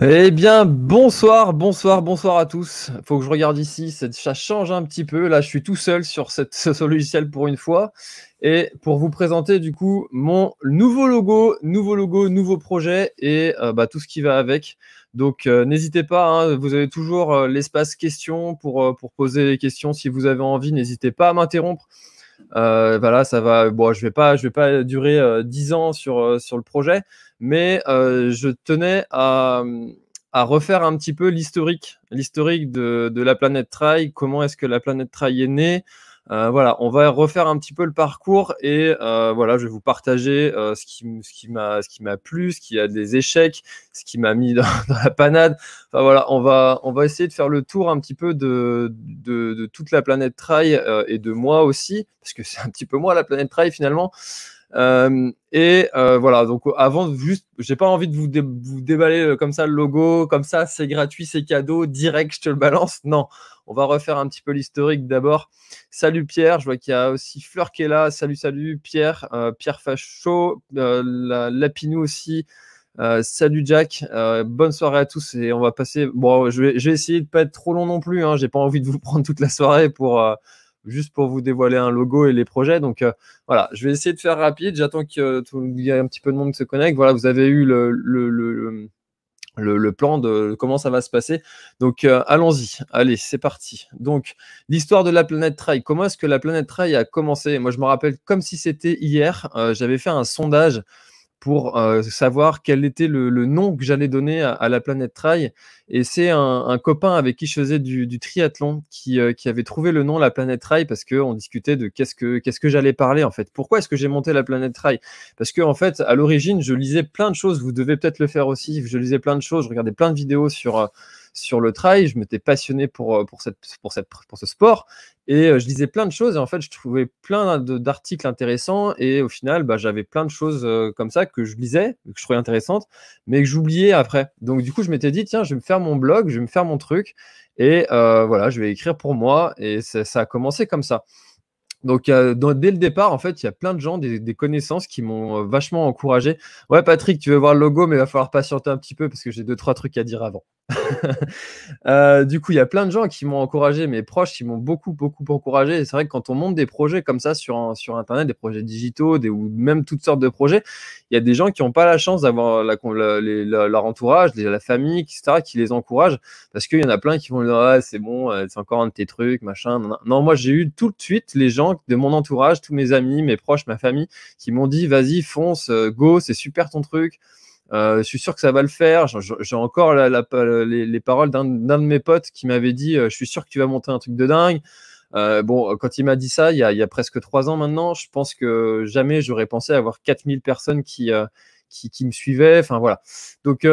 Eh bien, bonsoir, bonsoir, bonsoir à tous. Faut que je regarde ici, ça change un petit peu. Là, je suis tout seul sur cette, ce logiciel pour une fois. Et pour vous présenter, du coup, mon nouveau logo, nouveau logo, nouveau projet et euh, bah, tout ce qui va avec. Donc, euh, n'hésitez pas, hein, vous avez toujours euh, l'espace questions pour, pour poser des questions si vous avez envie. N'hésitez pas à m'interrompre euh, voilà, ça va. Bon, je vais pas, je vais pas durer 10 euh, ans sur, euh, sur le projet, mais je tenais à, à, refaire un petit peu l'historique, l'historique de, de la planète Trail. Comment est-ce que la planète Trail est née euh, voilà, on va refaire un petit peu le parcours et euh, voilà, je vais vous partager euh, ce qui, ce qui m'a, ce qui m'a plu, ce qui a des échecs, ce qui m'a mis dans, la panade. Enfin voilà, on va, on va essayer de faire le tour un petit peu de, de, de toute la planète trail et de moi aussi, parce que c'est un petit peu moi la planète trail finalement. Euh, et euh, voilà, donc avant, juste, j'ai pas envie de vous, déballer euh, comme ça le logo, comme ça, c'est gratuit, c'est cadeau, direct, je te le balance. Non, on va refaire un petit peu l'historique d'abord. Salut Pierre, je vois qu'il y a aussi Fleur qui est là. Salut, salut Pierre, Pierre Fachot, la, Lapinou aussi. salut Jack, bonne soirée à tous et on va passer. Bon, je vais, essayer de pas être trop long non plus. Hein. J'ai pas envie de vous prendre toute la soirée pour juste pour vous dévoiler un logo et les projets. Donc euh, voilà, je vais essayer de faire rapide. J'attends qu'il euh, y ait un petit peu de monde qui se connecte. Voilà, vous avez eu le, le, plan de comment ça va se passer. Donc euh, allons-y. Allez, c'est parti. Donc l'histoire de la planète Trail. Comment est-ce que la planète Trail a commencé Moi, je me rappelle comme si c'était hier. J'avais fait un sondage pour euh, savoir quel était le, nom que j'allais donner à, la planète Trail. Et c'est un, copain avec qui je faisais du, triathlon qui, euh, qui, avait trouvé le nom la planète Trail parce qu'on discutait de qu'est-ce que, qu'est-ce que j'allais parler en fait. Pourquoi est-ce que j'ai monté la planète Trail Parce qu'en en fait, à l'origine, je lisais plein de choses. Vous devez peut-être le faire aussi. Je lisais plein de choses. Je regardais plein de vidéos sur. Euh, sur le trail, je m'étais passionné pour, pour, cette, pour, cette, pour ce sport et euh, je lisais plein de choses et en fait, je trouvais plein d'articles intéressants et au final, bah, j'avais plein de choses euh, comme ça que je lisais, que je trouvais intéressantes, mais que j'oubliais après. Donc du coup, je m'étais dit, tiens, je vais me faire mon blog, je vais me faire mon truc et euh, voilà, je vais écrire pour moi et ça, a commencé comme ça. Donc, dès le départ, en fait, il y a plein de gens, des, connaissances qui m'ont vachement encouragé. Ouais, Patrick, tu veux voir le logo, mais il va falloir patienter un petit peu parce que j'ai deux, trois trucs à dire avant. Euh, du coup, il y a plein de gens qui m'ont encouragé, mes proches qui m'ont beaucoup, beaucoup encouragé. Et c'est vrai que quand on monte des projets comme ça sur, sur Internet, des projets digitaux ou même toutes sortes de projets, il y a des gens qui n'ont pas la chance d'avoir leur entourage, la famille, etc., qui les encourage parce qu'il y en a plein qui vont dire c'est bon, euh, c'est encore un de tes trucs, machin. Non, moi, j'ai eu tout de suite les gens de mon entourage, tous mes amis, mes proches, ma famille qui m'ont dit vas-y, fonce, euh, go, c'est super ton truc. Euh, je suis sûr que ça va le faire. J'ai encore les, paroles d'un de mes potes qui m'avait dit euh, Je suis sûr que tu vas monter un truc de dingue. Euh, bon, quand il m'a dit ça, il y, a, presque trois ans maintenant, je pense que jamais j'aurais pensé avoir 4000 personnes qui, me suivaient. Enfin, voilà. Donc,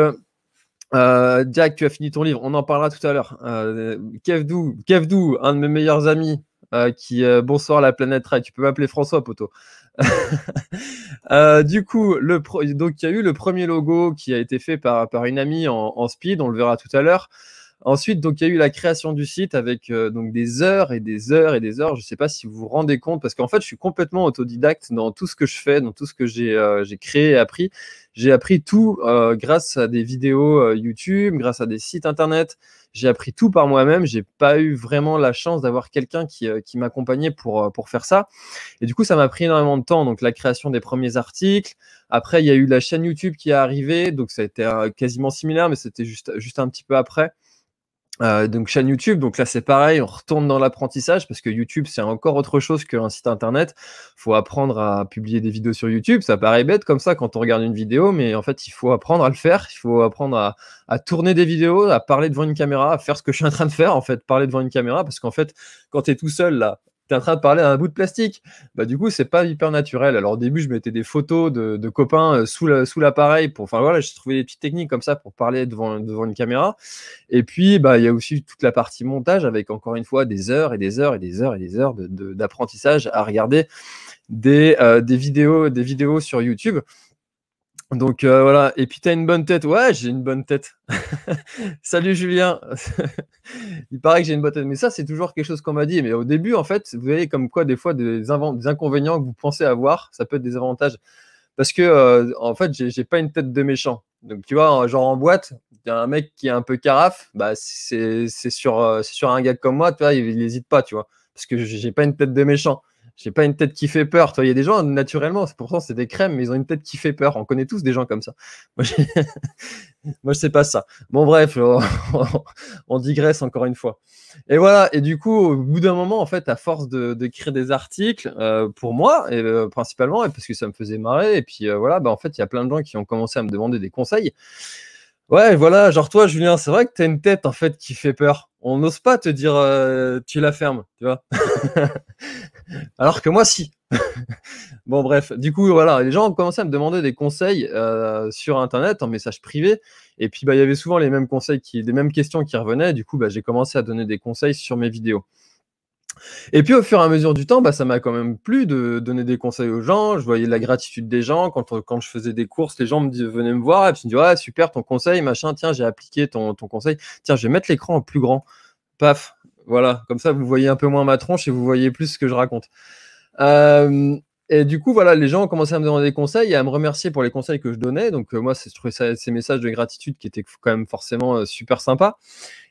Jack, tu as fini ton livre. On en parlera tout à l'heure. Kevdou, Kevdou, un de mes meilleurs amis, qui, bonsoir la planète Tu peux m'appeler François, poteau. Euh, du coup, le donc il y a eu le premier logo qui a été fait par, par une amie en speed, on le verra tout à l'heure. Ensuite, donc, il y a eu la création du site avec euh, donc des heures et des heures et des heures. Je ne sais pas si vous vous rendez compte, parce qu'en fait, je suis complètement autodidacte dans tout ce que je fais, dans tout ce que j'ai euh, créé et appris. J'ai appris tout euh, grâce à des vidéos YouTube, grâce à des sites internet. J'ai appris tout par moi-même. J'ai pas eu vraiment la chance d'avoir quelqu'un qui, m'accompagnait pour, pour faire ça. Et du coup, ça m'a pris énormément de temps. Donc, la création des premiers articles. Après, il y a eu la chaîne YouTube qui est arrivée. Donc, ça a été quasiment similaire, mais c'était juste, juste un petit peu après. Euh, donc chaîne YouTube, donc là c'est pareil, on retourne dans l'apprentissage parce que YouTube c'est encore autre chose qu'un site internet. Faut apprendre à publier des vidéos sur YouTube, ça paraît bête comme ça quand on regarde une vidéo, mais en fait il faut apprendre à le faire, il faut apprendre à, à tourner des vidéos, à parler devant une caméra, à faire ce que je suis en train de faire en fait, parler devant une caméra parce qu'en fait quand tu es tout seul là en train de parler à un bout de plastique. Bah, du coup, c'est pas hyper naturel. Alors, au début, je mettais des photos de, copains euh, sous l'appareil. pour, enfin, voilà, j'ai trouvé des petites techniques comme ça pour parler devant, devant une caméra. Et puis, bah, il y a aussi toute la partie montage avec, encore une fois, des heures et des heures et des heures et des heures d'apprentissage à regarder euh, des, vidéos, des vidéos sur YouTube. Donc euh, voilà, et puis t'as une bonne tête. Ouais, j'ai une bonne tête. Salut Julien. Il paraît que j'ai une bonne tête, mais ça c'est toujours quelque chose qu'on m'a dit. Mais au début, en fait, vous voyez comme quoi des fois des, inconvénients que vous pensez avoir, ça peut être des avantages. Parce que euh, en fait, j'ai pas une tête de méchant. Donc tu vois, genre en boîte, y un mec qui est un peu carafe, bah c'est sur, euh, sur un gars comme moi, tu vois, il n'hésite pas, tu vois, parce que j'ai pas une tête de méchant j'ai pas une tête qui fait peur. Il y a des gens, naturellement, pourtant c'est des crèmes, mais ils ont une tête qui fait peur. On connaît tous des gens comme ça. Moi, je sais pas ça. Bon, bref, on, digresse encore une fois. Et voilà, et du coup, au bout d'un moment, en fait, à force d'écrire des articles, euh, pour moi, euh, principalement, et parce que ça me faisait marrer, et puis euh, voilà, bah, en fait, il y a plein de gens qui ont commencé à me demander des conseils. Ouais, voilà, genre toi, Julien, c'est vrai que tu as une tête en fait qui fait peur. On n'ose pas te dire tu la fermes, tu vois. Alors que moi, si. bon, bref. Du coup, voilà, les gens ont commencé à me demander des conseils euh, sur Internet, en message privé. Et puis, bah, il y avait souvent les mêmes conseils, qui, les mêmes questions qui revenaient. Du coup, bah, j'ai commencé à donner des conseils sur mes vidéos. Et puis au fur et à mesure du temps, bah, ça m'a quand même plu de donner des conseils aux gens. Je voyais la gratitude des gens. Quand, quand je faisais des courses, les gens me disaient, venez me voir et puis ils me disaient ouais super ton conseil, machin, tiens, j'ai appliqué ton, ton conseil. Tiens, je vais mettre l'écran en plus grand. Paf, voilà, comme ça, vous voyez un peu moins ma tronche et vous voyez plus ce que je raconte. Euh, et du coup, voilà, les gens ont commencé à me demander des conseils et à me remercier pour les conseils que je donnais. Donc, euh, moi, c'est trouvais ces messages de gratitude qui étaient quand même forcément euh, super sympas.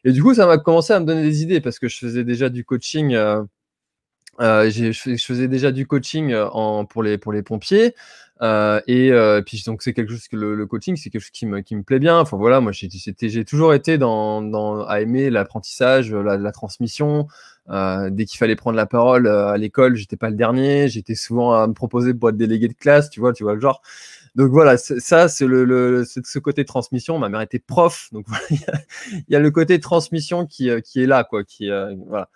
Et du coup, ça m'a commencé à me donner des idées parce que je faisais déjà du coaching euh, je, faisais déjà du coaching euh, en, pour, les, pour les pompiers. Euh, et euh, puis donc c'est quelque chose que le, coaching, c'est quelque chose qui me, qui me plaît bien. Enfin voilà, moi j'ai toujours été dans, dans, à aimer l'apprentissage, la, la, transmission. dès qu'il fallait prendre la parole à l'école, j'étais pas le dernier. J'étais souvent à me proposer pour être délégué de classe, tu vois, tu vois le genre. Donc voilà, ça, c'est le, le ce côté transmission. Ma mère était prof, donc il voilà, y, y, a le côté transmission qui, qui est là, quoi. Qui, voilà.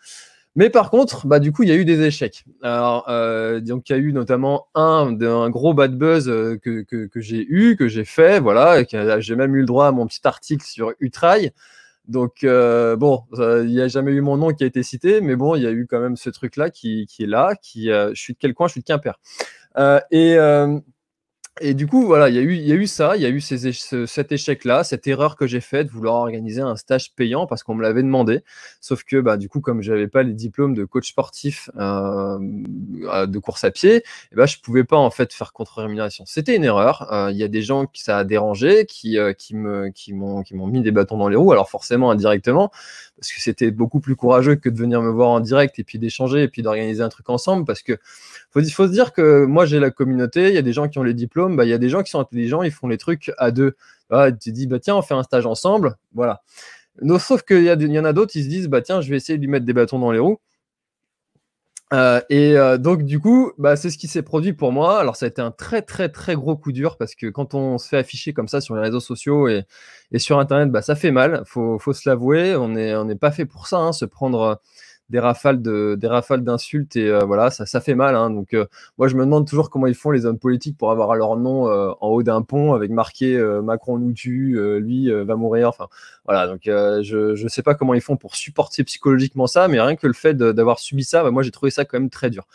Mais par contre, bah, du coup, il y a eu des échecs. Alors, euh, donc, il y a eu notamment un, d'un gros bad buzz euh, que, que, j'ai eu, que j'ai fait, voilà, j'ai même eu le droit à mon petit article sur Utrail. Donc, euh, bon, il n'y a jamais eu mon nom qui a été cité, mais bon, il y a eu quand même ce truc-là qui, qui est là, qui, je suis de quel coin, je suis de Quimper. et et du coup, voilà, il y, a eu, ça, il y a eu cet échec-là, cette erreur que j'ai faite, de vouloir organiser un stage payant parce qu'on me l'avait demandé. Sauf que, bah, du coup, comme je n'avais pas les diplômes de coach sportif euh, de course à pied, eh ben, je ne pouvais pas en fait faire contre-rémunération. C'était une erreur. Euh, il y a des gens qui ça a dérangé, qui, euh, qui m'ont qui mis des bâtons dans les roues, alors forcément indirectement, parce que c'était beaucoup plus courageux que de venir me voir en direct et puis d'échanger et puis d'organiser un truc ensemble. Parce que faut, faut se dire que moi, j'ai la communauté, il y a des gens qui ont les diplômes bah, il y a des gens qui sont intelligents, ils font les trucs à deux. tu dis, bah, tiens, on fait un stage ensemble. Voilà. sauf qu'il y, y, en a d'autres, ils se disent, bah, tiens, je vais essayer de lui mettre des bâtons dans les roues. Euh, et euh, donc, du coup, bah, c'est ce qui s'est produit pour moi. Alors, ça a été un très, très, très gros coup dur parce que quand on se fait afficher comme ça sur les réseaux sociaux et, sur Internet, bah, ça fait mal. Faut, faut se l'avouer. On n'est on pas fait pour ça, hein, se prendre des rafales de, des rafales d'insultes et euh, voilà, ça, ça fait mal. Hein. donc euh, moi, je me demande toujours comment ils font les hommes politiques pour avoir leur nom euh, en haut d'un pont avec marqué Macron nous tue, lui va mourir. Enfin voilà, donc je je sais pas comment ils font pour supporter psychologiquement ça, mais rien que le fait d'avoir subi ça, bah, moi j'ai trouvé ça quand même très dur.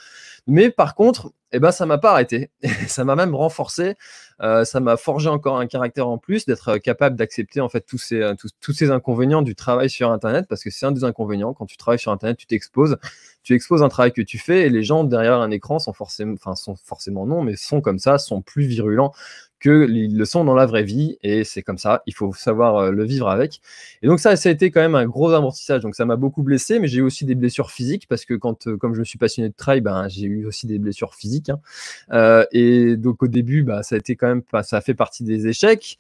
Mais par contre, eh ben, ça m'a pas arrêté. ça m'a même renforcé. Euh, ça m'a forgé encore un caractère en plus d'être euh, capable d'accepter en fait tous ces, euh, tous, ces inconvénients du travail sur Internet parce que c'est un des inconvénients. Quand tu travailles sur Internet, tu t'exposes. Tu exposes un travail que tu fais et les gens derrière un écran sont forcément, enfin, sont forcément non, mais sont comme ça, sont plus virulents qu'ils le sont dans la vraie vie. Et c'est comme ça, il faut savoir euh, le vivre avec. Et donc ça, ça a été quand même un gros amortissage. Donc ça m'a beaucoup blessé, mais j'ai eu aussi des blessures physiques parce que quand, euh, comme je me suis passionné de trail, ben, j'ai eu aussi des blessures physiques. Hein. Euh, et donc au début, ben, ça a été quand même, ça fait partie des échecs.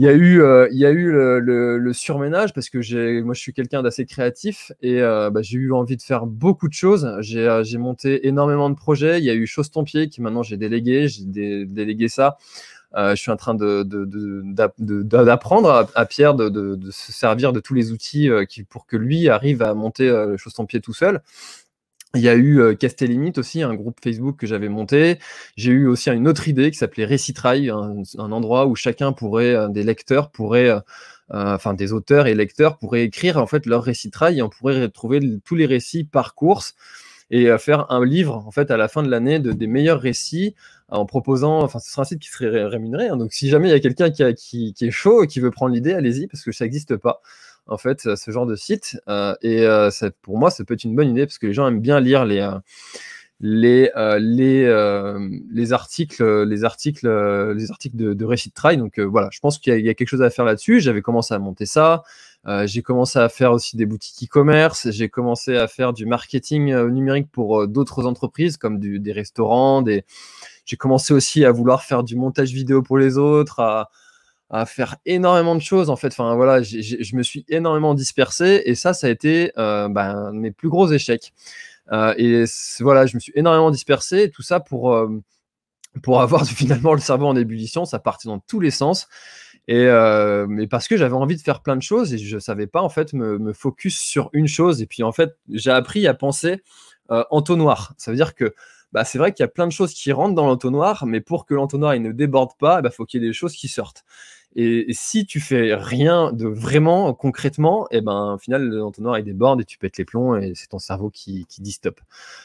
Il y a eu, euh, il y a eu le, le, surménage parce que j'ai, moi je suis quelqu'un d'assez créatif et ben, j'ai eu envie de faire beaucoup de choses. J'ai, monté énormément de projets. Il y a eu Chose ton pied qui maintenant j'ai délégué, j'ai délégué ça. Euh, je suis en train d'apprendre à, Pierre de, se servir de tous les outils euh, qui, pour que lui arrive à monter le chausson en pied tout seul. Il y a eu euh, aussi, un groupe Facebook que j'avais monté. J'ai eu aussi une autre idée qui s'appelait Récitrail, un, endroit où chacun pourrait, des lecteurs pourraient, enfin des auteurs et lecteurs pourraient écrire en fait leur récitrail et on pourrait retrouver tous les récits par course et faire un livre en fait à la fin de l'année de, des meilleurs récits en proposant, enfin ce sera un site qui serait rémunéré, hein. donc si jamais il y a quelqu'un qui, qui, est chaud et qui veut prendre l'idée, allez-y parce que ça n'existe pas en fait euh, ce genre de site euh, et euh, pour moi ça peut être une bonne idée parce que les gens aiment bien lire les les, euh, les, euh, les, articles, les articles, les articles de, de Try. Donc euh, voilà, je pense qu'il y, a quelque chose à faire là-dessus. J'avais commencé à monter ça. j'ai commencé à faire aussi des boutiques e-commerce. J'ai commencé à faire du marketing numérique pour d'autres entreprises comme des restaurants. Des... J'ai commencé aussi à vouloir faire du montage vidéo pour les autres, à, faire énormément de choses en fait. Enfin voilà, je me suis énormément dispersé et ça, ça a été ben, mes plus gros échecs. Euh, et voilà, je me suis énormément dispersé, tout ça pour, euh, avoir finalement le cerveau en ébullition, ça partait dans tous les sens. Et euh, mais parce que j'avais envie de faire plein de choses et je ne savais pas en fait me, me, focus sur une chose. Et puis en fait, j'ai appris à penser en entonnoir. Ça veut dire que bah, c'est vrai qu'il y a plein de choses qui rentrent dans l'entonnoir, mais pour que l'entonnoir il ne déborde pas, il bah, faut qu'il y ait des choses qui sortent. Et, si tu fais rien de vraiment concrètement, et eh ben, au final, l'entonnoir ton déborde et tu pètes les plombs et c'est ton cerveau qui, dit stop.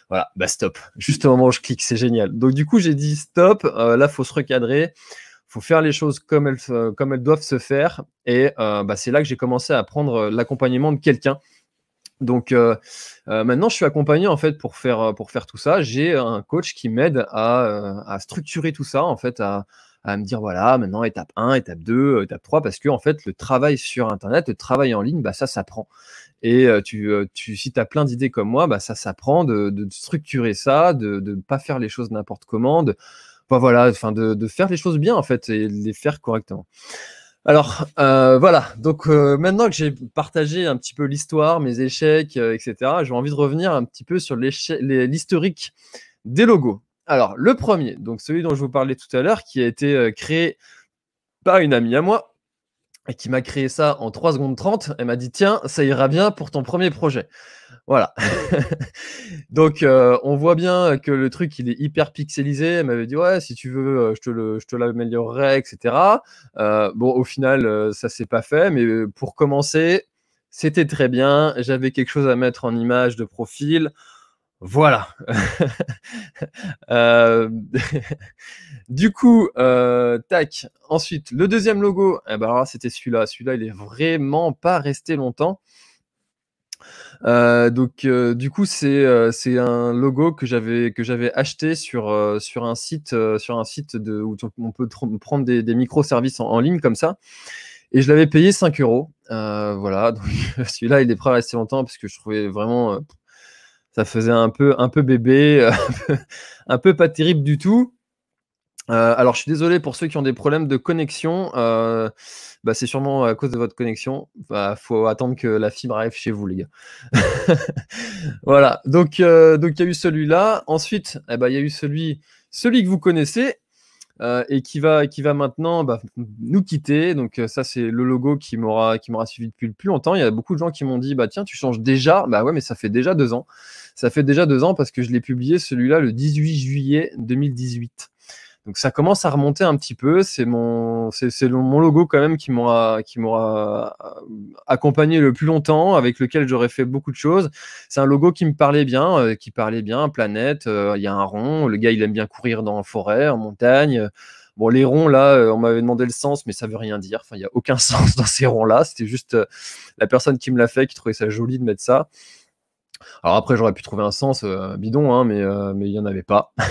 Voilà, bah stop. Juste au moment où je clique, c'est génial. Donc, du coup, j'ai dit stop. là, euh, là, faut se recadrer faut faire les choses comme elles, euh, comme elles doivent se faire. Et euh, bah, c'est là que j'ai commencé à prendre l'accompagnement de quelqu'un. Donc maintenant, je suis accompagné en fait pour faire, pour faire tout ça. J'ai un coach qui m'aide à, à, structurer tout ça, en fait, à, à me dire voilà, maintenant étape 1, étape 2, étape 3, parce que en fait, le travail sur Internet, le travail en ligne, bah, ça s'apprend. Et tu, tu, si tu as plein d'idées comme moi, bah, ça s'apprend de, structurer ça, de ne pas faire les choses n'importe comment, de, bah, voilà, enfin de, de faire les choses bien en fait et les faire correctement. Alors voilà, donc maintenant que j'ai partagé un petit peu l'histoire, mes échecs, etc., j'ai envie de revenir un petit peu sur l'historique des logos. Alors, le premier, donc celui dont je vous parlais tout à l'heure, qui a été euh, créé par une amie à moi, et qui m'a créé ça en 3 secondes 30. Elle m'a dit Tiens, ça ira bien pour ton premier projet. Voilà. Donc, euh, on voit bien que le truc, il est hyper pixelisé. Elle m'avait dit Ouais, si tu veux, euh, je te, l'améliorerai, etc. bon, au final, ça s'est pas fait, mais pour commencer, c'était très bien. J'avais quelque chose à mettre en image de profil. Voilà. Euh, du coup, euh, tac. Ensuite, le deuxième logo. Eh ben, c'était celui-là. Celui-là, il est vraiment pas resté longtemps. Euh, donc, du coup, c'est un logo que j'avais acheté sur sur un site sur un site de où on peut prendre des, microservices en, ligne comme ça. Et je l'avais payé 5 euros. voilà. Donc, celui-là, il est pas resté longtemps parce que je trouvais vraiment ça faisait un peu, un peu bébé, euh, un peu pas terrible du tout. Euh, alors, je suis désolé pour ceux qui ont des problèmes de connexion. Euh, bah, c'est sûrement à cause de votre connexion. Il bah, faut attendre que la fibre arrive chez vous, les gars. voilà. Donc, donc il y a eu celui-là. Ensuite, eh ben, il y a eu celui, celui que vous connaissez et qui va, qui va maintenant bah, nous quitter. Donc, ça, c'est le logo qui m'aura, qui m'aura suivi depuis le plus longtemps. Il y a beaucoup de gens qui m'ont dit, bah tiens, tu changes déjà. Bah ouais, mais ça fait déjà deux ans. Ça fait déjà deux ans parce que je l'ai publié celui-là le 18 juillet 2018. Donc ça commence à remonter un petit peu. C'est mon, c'est, mon logo quand même qui m'aura, qui m'aura euh, accompagné le plus longtemps, avec lequel j'aurais fait beaucoup de choses. C'est un logo qui me parlait bien, euh, qui parlait bien. Planète, euh, il y a un rond. Le gars, il aime bien courir dans la forêt, en montagne. Bon, les ronds là, on m'avait demandé le sens, mais ça veut rien dire. Enfin, il y a aucun sens dans ces ronds là. C'était juste la personne qui me l'a fait qui trouvait ça joli de mettre ça. Alors après, j'aurais pu trouver un sens euh, bidon, hein, mais euh, mais il y en avait pas.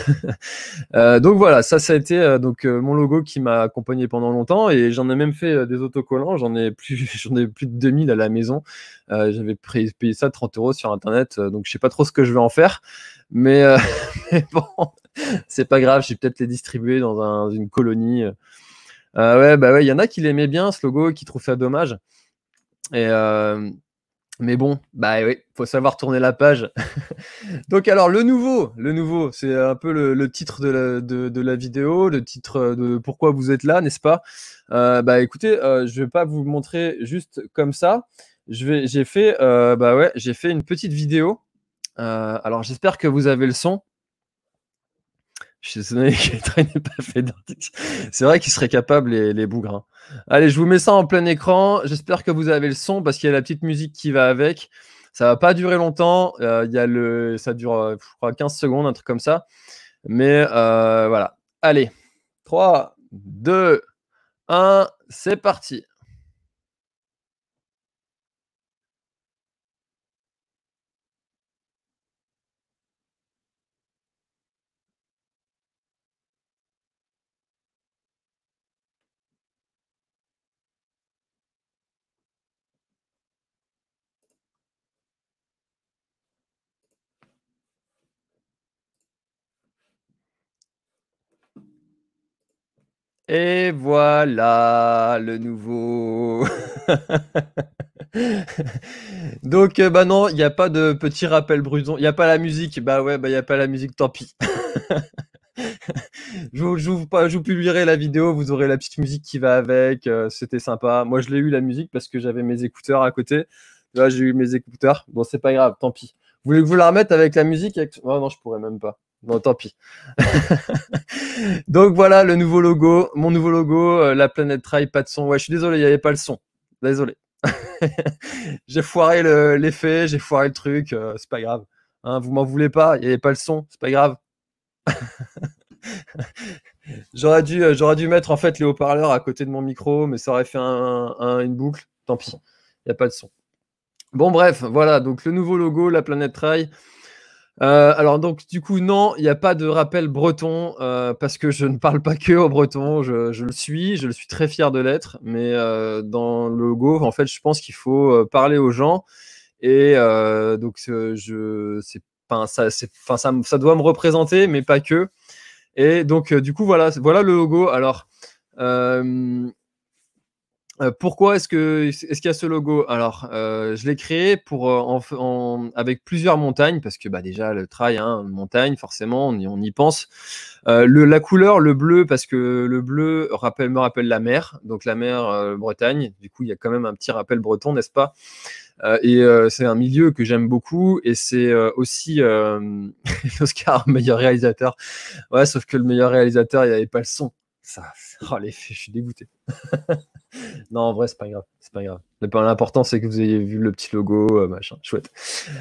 Euh, donc voilà, ça, ça a été donc mon logo qui m'a accompagné pendant longtemps et j'en ai même fait des autocollants. J'en ai plus, j'en ai plus de 2000 à la maison. J'avais payé ça 30 euros sur internet, donc je sais pas trop ce que je vais en faire, mais, bon, c'est pas grave. J'ai peut-être les distribuer dans un, une colonie. ouais, bah ouais, il y en a qui l'aimaient bien ce logo, qui trouvaient ça dommage. Et mais bon, bah oui, faut savoir tourner la page. Donc alors le nouveau, le nouveau, c'est un peu le, titre de la, vidéo, le titre de pourquoi vous êtes là, n'est-ce pas euh, Bah écoutez, euh, je vais pas vous montrer juste comme ça. Je vais, j'ai fait, euh, bah ouais, j'ai fait une petite vidéo. alors j'espère que vous avez le son. Je suis désolé pas fait C'est vrai qu'ils seraient capables, les, les, bougrins. Hein. Allez, je vous mets ça en plein écran. J'espère que vous avez le son parce qu'il y a la petite musique qui va avec. Ça va pas durer longtemps. Euh, il y a le... Ça dure, euh, je crois, 15 secondes, un truc comme ça. Mais euh, voilà. Allez, 3, 2, 1, c'est parti. Et voilà le nouveau. Donc, euh, bah non, il n'y a pas de petit rappel bruson. Il n'y a pas la musique. Bah ouais, bah il n'y a pas la musique, tant pis. je, vous, vous, je, publierai la vidéo, vous aurez la petite musique qui va avec. Euh, c'était sympa. Moi, je l'ai eu la musique parce que j'avais mes écouteurs à côté. Là, j'ai eu mes écouteurs. Bon, c'est pas grave, tant pis. Vous voulez que vous la remettez avec la musique avec... Oh non, je pourrais même pas. Non, tant pis. Donc voilà le nouveau logo, mon nouveau logo, euh, la planète Trail, pas de son. Ouais, je suis désolé, il n'y avait pas le son. Désolé. j'ai foiré l'effet, j'ai foiré le truc, euh, c'est pas grave. Hein, vous m'en voulez pas, il n'y avait pas le son, c'est pas grave. j'aurais dû, euh, j'aurais dû mettre en fait les haut-parleurs à côté de mon micro, mais ça aurait fait une boucle. Tant pis, il n'y a pas de son. Bon, bref, voilà, donc le nouveau logo, la planète Trail. Euh, alors donc du coup non, il n'y a pas de rappel breton euh, parce que je ne parle pas que au breton, je, le suis, je le suis très fier de l'être, mais euh, dans le logo en fait je pense qu'il faut parler aux gens et donc je c'est pas ça c'est ça, ça, doit me représenter mais pas que et donc du coup voilà voilà le logo alors euh, pourquoi est-ce que est-ce qu'il y a ce logo Alors, euh, je l'ai créé pour euh, avec plusieurs montagnes parce que bah, déjà le trail, hein, montagne, forcément, on y, pense. la couleur, le bleu parce que le bleu rappelle, me rappelle la mer, donc la mer Bretagne. Du coup, il y a quand même un petit rappel breton, n'est-ce pas Et c'est un milieu que j'aime beaucoup et c'est aussi l'Oscar meilleur réalisateur. Ouais, sauf que le meilleur réalisateur, il n'y avait pas le son. Ça, oh, je suis dégoûté. non, en vrai, c'est pas grave. C'est pas grave. L'important, c'est que vous ayez vu le petit logo, euh, machin, chouette.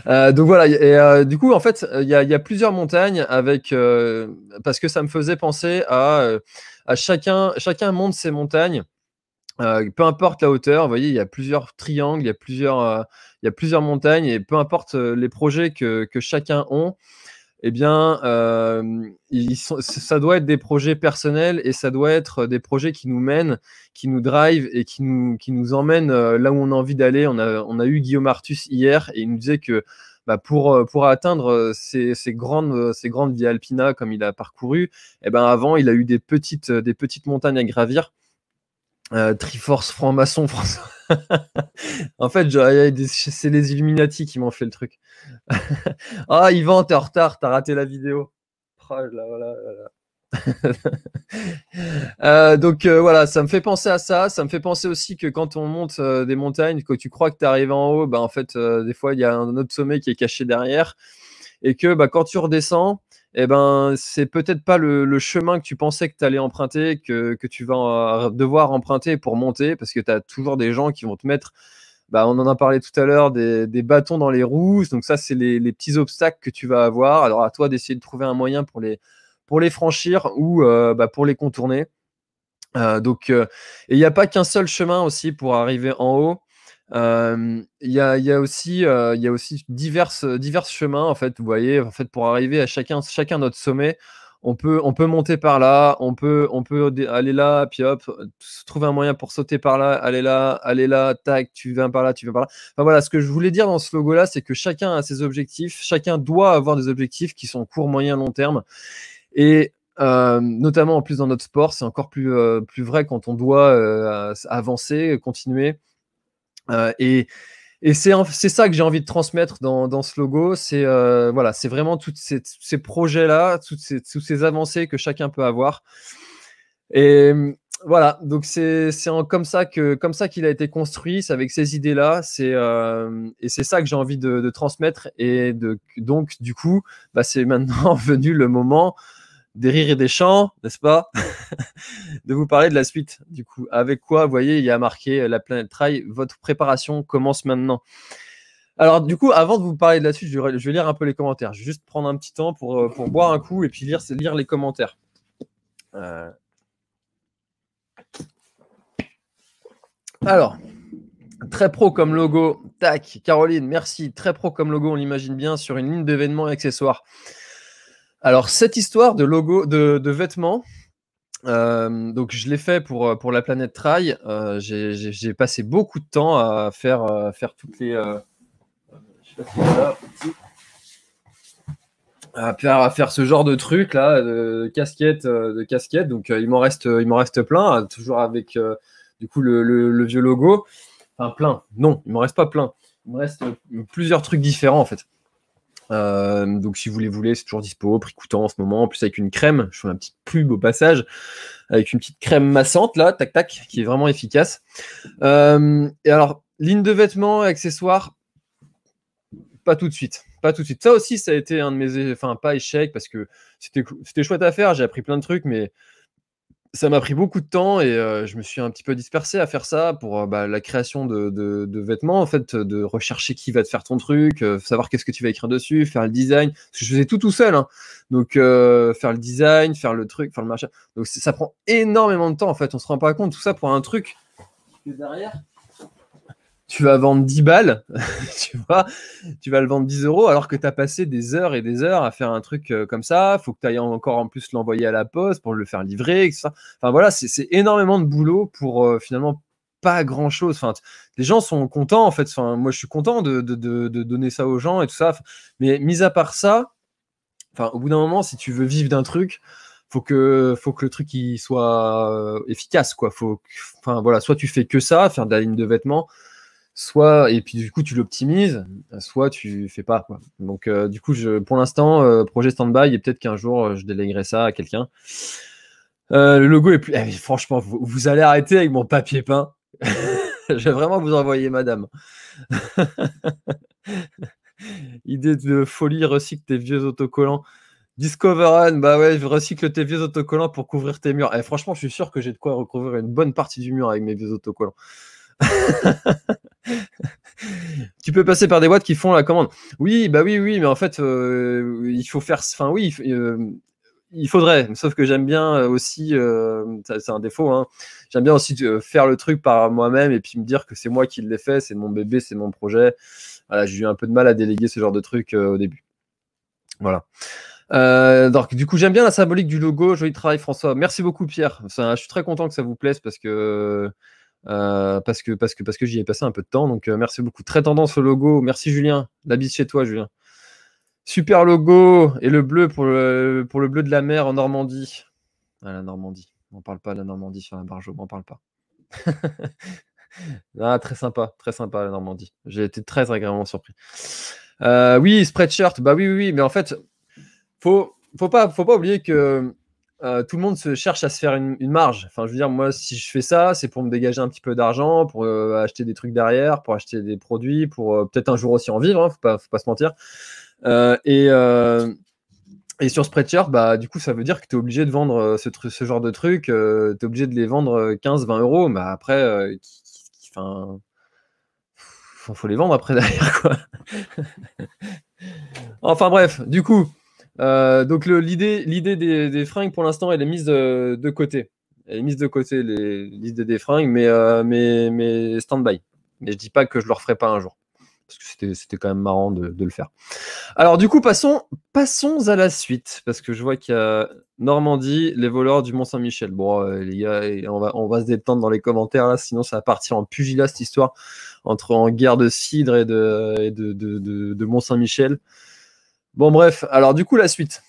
Euh, donc voilà, et euh, du coup, en fait, il y, a plusieurs montagnes avec. parce que ça me faisait penser à, à chacun, chacun monte ses montagnes. peu importe la hauteur, vous voyez, il y a plusieurs triangles, il y a plusieurs, il y a plusieurs montagnes, et peu importe les projets que, que chacun ont, eh bien, euh, ça doit être des projets personnels et ça doit être euh, des projets qui nous mènent, qui nous drive et qui nous, qui nous emmènent euh, là où on a envie d'aller. On a, on a eu Guillaume Artus hier et il nous disait que bah, pour, pour atteindre ces, grandes, ces grandes Via Alpina comme il a parcouru, eh ben avant, il a eu des petites, des petites montagnes à gravir. Euh, Triforce, franc-maçon, François. en fait, c'est les Illuminati qui m'ont fait le truc. ah, Yvan, t'es en retard, t'as raté la vidéo. Oh euh, donc euh, voilà, ça me fait penser à ça. Ça me fait penser aussi que quand on monte des montagnes, que tu crois que tu arrivé en haut, bah, en fait, des fois, il y a un autre sommet qui est caché derrière. Et que bah, quand tu redescends, eh ben, c'est peut-être pas le, chemin que tu pensais que tu allais emprunter, que, tu vas devoir emprunter pour monter, parce que tu as toujours des gens qui vont te mettre, bah, on en a parlé tout à l'heure, des, bâtons dans les roues. Donc ça, c'est les, petits obstacles que tu vas avoir. Alors à toi d'essayer de trouver un moyen pour les, pour les franchir ou euh, bah, pour les contourner. Euh, donc, euh, et il n'y a pas qu'un seul chemin aussi pour arriver en haut. Il y a, aussi, aussi divers, chemins en fait. Vous voyez, en fait, pour arriver à chacun, chacun notre sommet, on peut, on peut monter par là, on peut, on peut aller là, puis hop, trouver un moyen pour sauter par là, aller là, aller là, tac, tu viens par là, tu viens par là. Enfin voilà, ce que je voulais dire dans ce logo-là, c'est que chacun a ses objectifs, chacun doit avoir des objectifs qui sont court, moyen, long terme. Et notamment en plus dans notre sport, c'est encore plus, plus vrai quand on doit avancer, continuer. Euh, et et c'est ça que j'ai envie de transmettre dans, dans ce logo. C'est euh, voilà, c'est vraiment tous ces, projets-là, toutes ces, toutes ces avancées que chacun peut avoir. Et voilà, donc c'est comme ça que comme ça qu'il a été construit, c'est avec ces idées-là. C'est euh, et c'est ça que j'ai envie de, de, transmettre. Et de, donc du coup, bah, c'est maintenant venu le moment des rires et des chants, n'est-ce pas De vous parler de la suite, du coup. Avec quoi, vous voyez, il y a marqué euh, la planète Trail, votre préparation commence maintenant. Alors, du coup, avant de vous parler de la suite, je vais lire un peu les commentaires. Je vais juste prendre un petit temps pour, euh, boire un coup et puis lire, lire les commentaires. Euh. Alors, très pro comme logo. Tac, Caroline, merci. Très pro comme logo, on l'imagine bien, sur une ligne d'événements et accessoires. Alors, cette histoire de logo, de, vêtements, euh, donc je l'ai fait pour, euh, pour la planète Trail. Euh, j'ai passé beaucoup de temps à faire, faire toutes les. à, à faire, ce genre de truc là, de, casquettes. de casquettes. Donc il m'en reste, il m'en reste plein, hein, toujours avec du coup le, le, vieux logo. Enfin plein. Non, il m'en reste pas plein. Il me reste plusieurs trucs différents en fait. Euh, donc si vous les voulez, c'est toujours dispo, prix coûtant en ce moment. En plus avec une crème, je fais un petit pub au passage, avec une petite crème massante là, tac tac, qui est vraiment efficace. Euh, et alors, ligne de vêtements, accessoires, pas tout de suite. Pas tout de suite. Ça aussi, ça a été un de mes, enfin pas échec parce que c'était chouette à faire. J'ai appris plein de trucs, mais ça m'a pris beaucoup de temps et euh, je me suis un petit peu dispersé à faire ça pour euh, bah, la création de, vêtements, en fait, de rechercher qui va te faire ton truc, euh, savoir qu'est-ce que tu vas écrire dessus, faire le design. Parce que je faisais tout tout seul. Hein. Donc, faire le design, faire le truc, faire le machin. Donc, ça prend énormément de temps, en fait. On se rend pas compte, tout ça pour un truc derrière, tu vas vendre 10 balles, tu vois, tu vas le vendre 10 euros alors que tu as passé des heures et des heures à faire un truc euh, comme ça. faut que tu ailles encore en plus l'envoyer à la poste pour le faire livrer, etc. Enfin voilà, c'est énormément de boulot pour euh, finalement pas grand chose. Enfin, les gens sont contents en fait. Enfin, moi je suis content de, donner ça aux gens et tout ça. mais mis à part ça, enfin, au bout d'un moment, si tu veux vivre d'un truc, faut que faut que le truc il soit euh, efficace quoi. Faut, enfin voilà, soit tu fais que ça, faire de la ligne de vêtements soit et puis du coup tu l'optimises, soit tu fais pas Donc euh, du coup pour l'instant euh, projet stand-by et peut-être qu'un jour euh, je délèguerai ça à quelqu'un. le logo est plus. Eh, franchement, vous, allez arrêter avec mon papier peint. je vais vraiment vous envoyer, madame. Idée de folie, recycle tes vieux autocollants. Discover bah ouais, je recycle tes vieux autocollants pour couvrir tes murs. Et eh, franchement, je suis sûr que j'ai de quoi recouvrir une bonne partie du mur avec mes vieux autocollants. tu peux passer par des boîtes qui font la commande. Oui, bah oui, oui, mais en fait, euh, il faut faire. Enfin, oui, il euh, faudrait. Sauf que j'aime bien euh, aussi, c'est un défaut. Hein, j'aime bien aussi faire le truc par moi-même et puis me dire que c'est moi qui l'ai fait, c'est mon bébé, c'est mon projet. Voilà, j'ai eu un peu de mal à déléguer ce genre de truc au début. Voilà. donc, du coup, j'aime bien la symbolique du logo. Joli travail, François. Merci beaucoup, Pierre. je suis très content que ça vous plaise parce que euh, parce que, parce que, parce que j'y ai passé un peu de temps. Donc, euh, merci beaucoup. Très tendance au logo. Merci, Julien. La bise chez toi, Julien. Super logo et le bleu pour le, pour le bleu de la mer en Normandie. Ah, la Normandie. On parle pas de la Normandie sur la barge, on parle pas. ah, très sympa, très sympa la Normandie. J'ai été très agréablement surpris. Euh, oui, Spreadshirt, bah oui, oui, oui, mais en fait, faut, faut pas, faut pas oublier que euh, tout le monde se cherche à se faire une, marge. Enfin, je veux dire, moi, si je fais ça, c'est pour me dégager un petit peu d'argent, pour euh, acheter des trucs derrière, pour acheter des produits, pour euh, peut-être un jour aussi en vivre, hein, faut, pas, faut pas se mentir. et, et sur Spreadshirt, bah, du coup, ça veut dire que tu es obligé de vendre ce, genre de trucs, tu es obligé de les vendre 15-20 euros, mais après, il faut, les vendre après derrière, enfin bref, du coup, euh, donc l'idée des, des, fringues pour l'instant elle est mise euh, de, côté. Elle est mise de côté l'idée des fringues, euh, mais, mais, stand-by. Mais je dis pas que je ne le referai pas un jour. Parce que c'était quand même marrant de, le faire. Alors du coup, passons, passons à la suite. Parce que je vois qu'il y a Normandie, les voleurs du Mont-Saint-Michel. Bon, les gars, on va, se détendre dans les commentaires là, sinon ça va partir en pugilat cette histoire entre en guerre de cidre et de, de Mont-Saint-Michel. Bon, bref, alors du coup, la suite.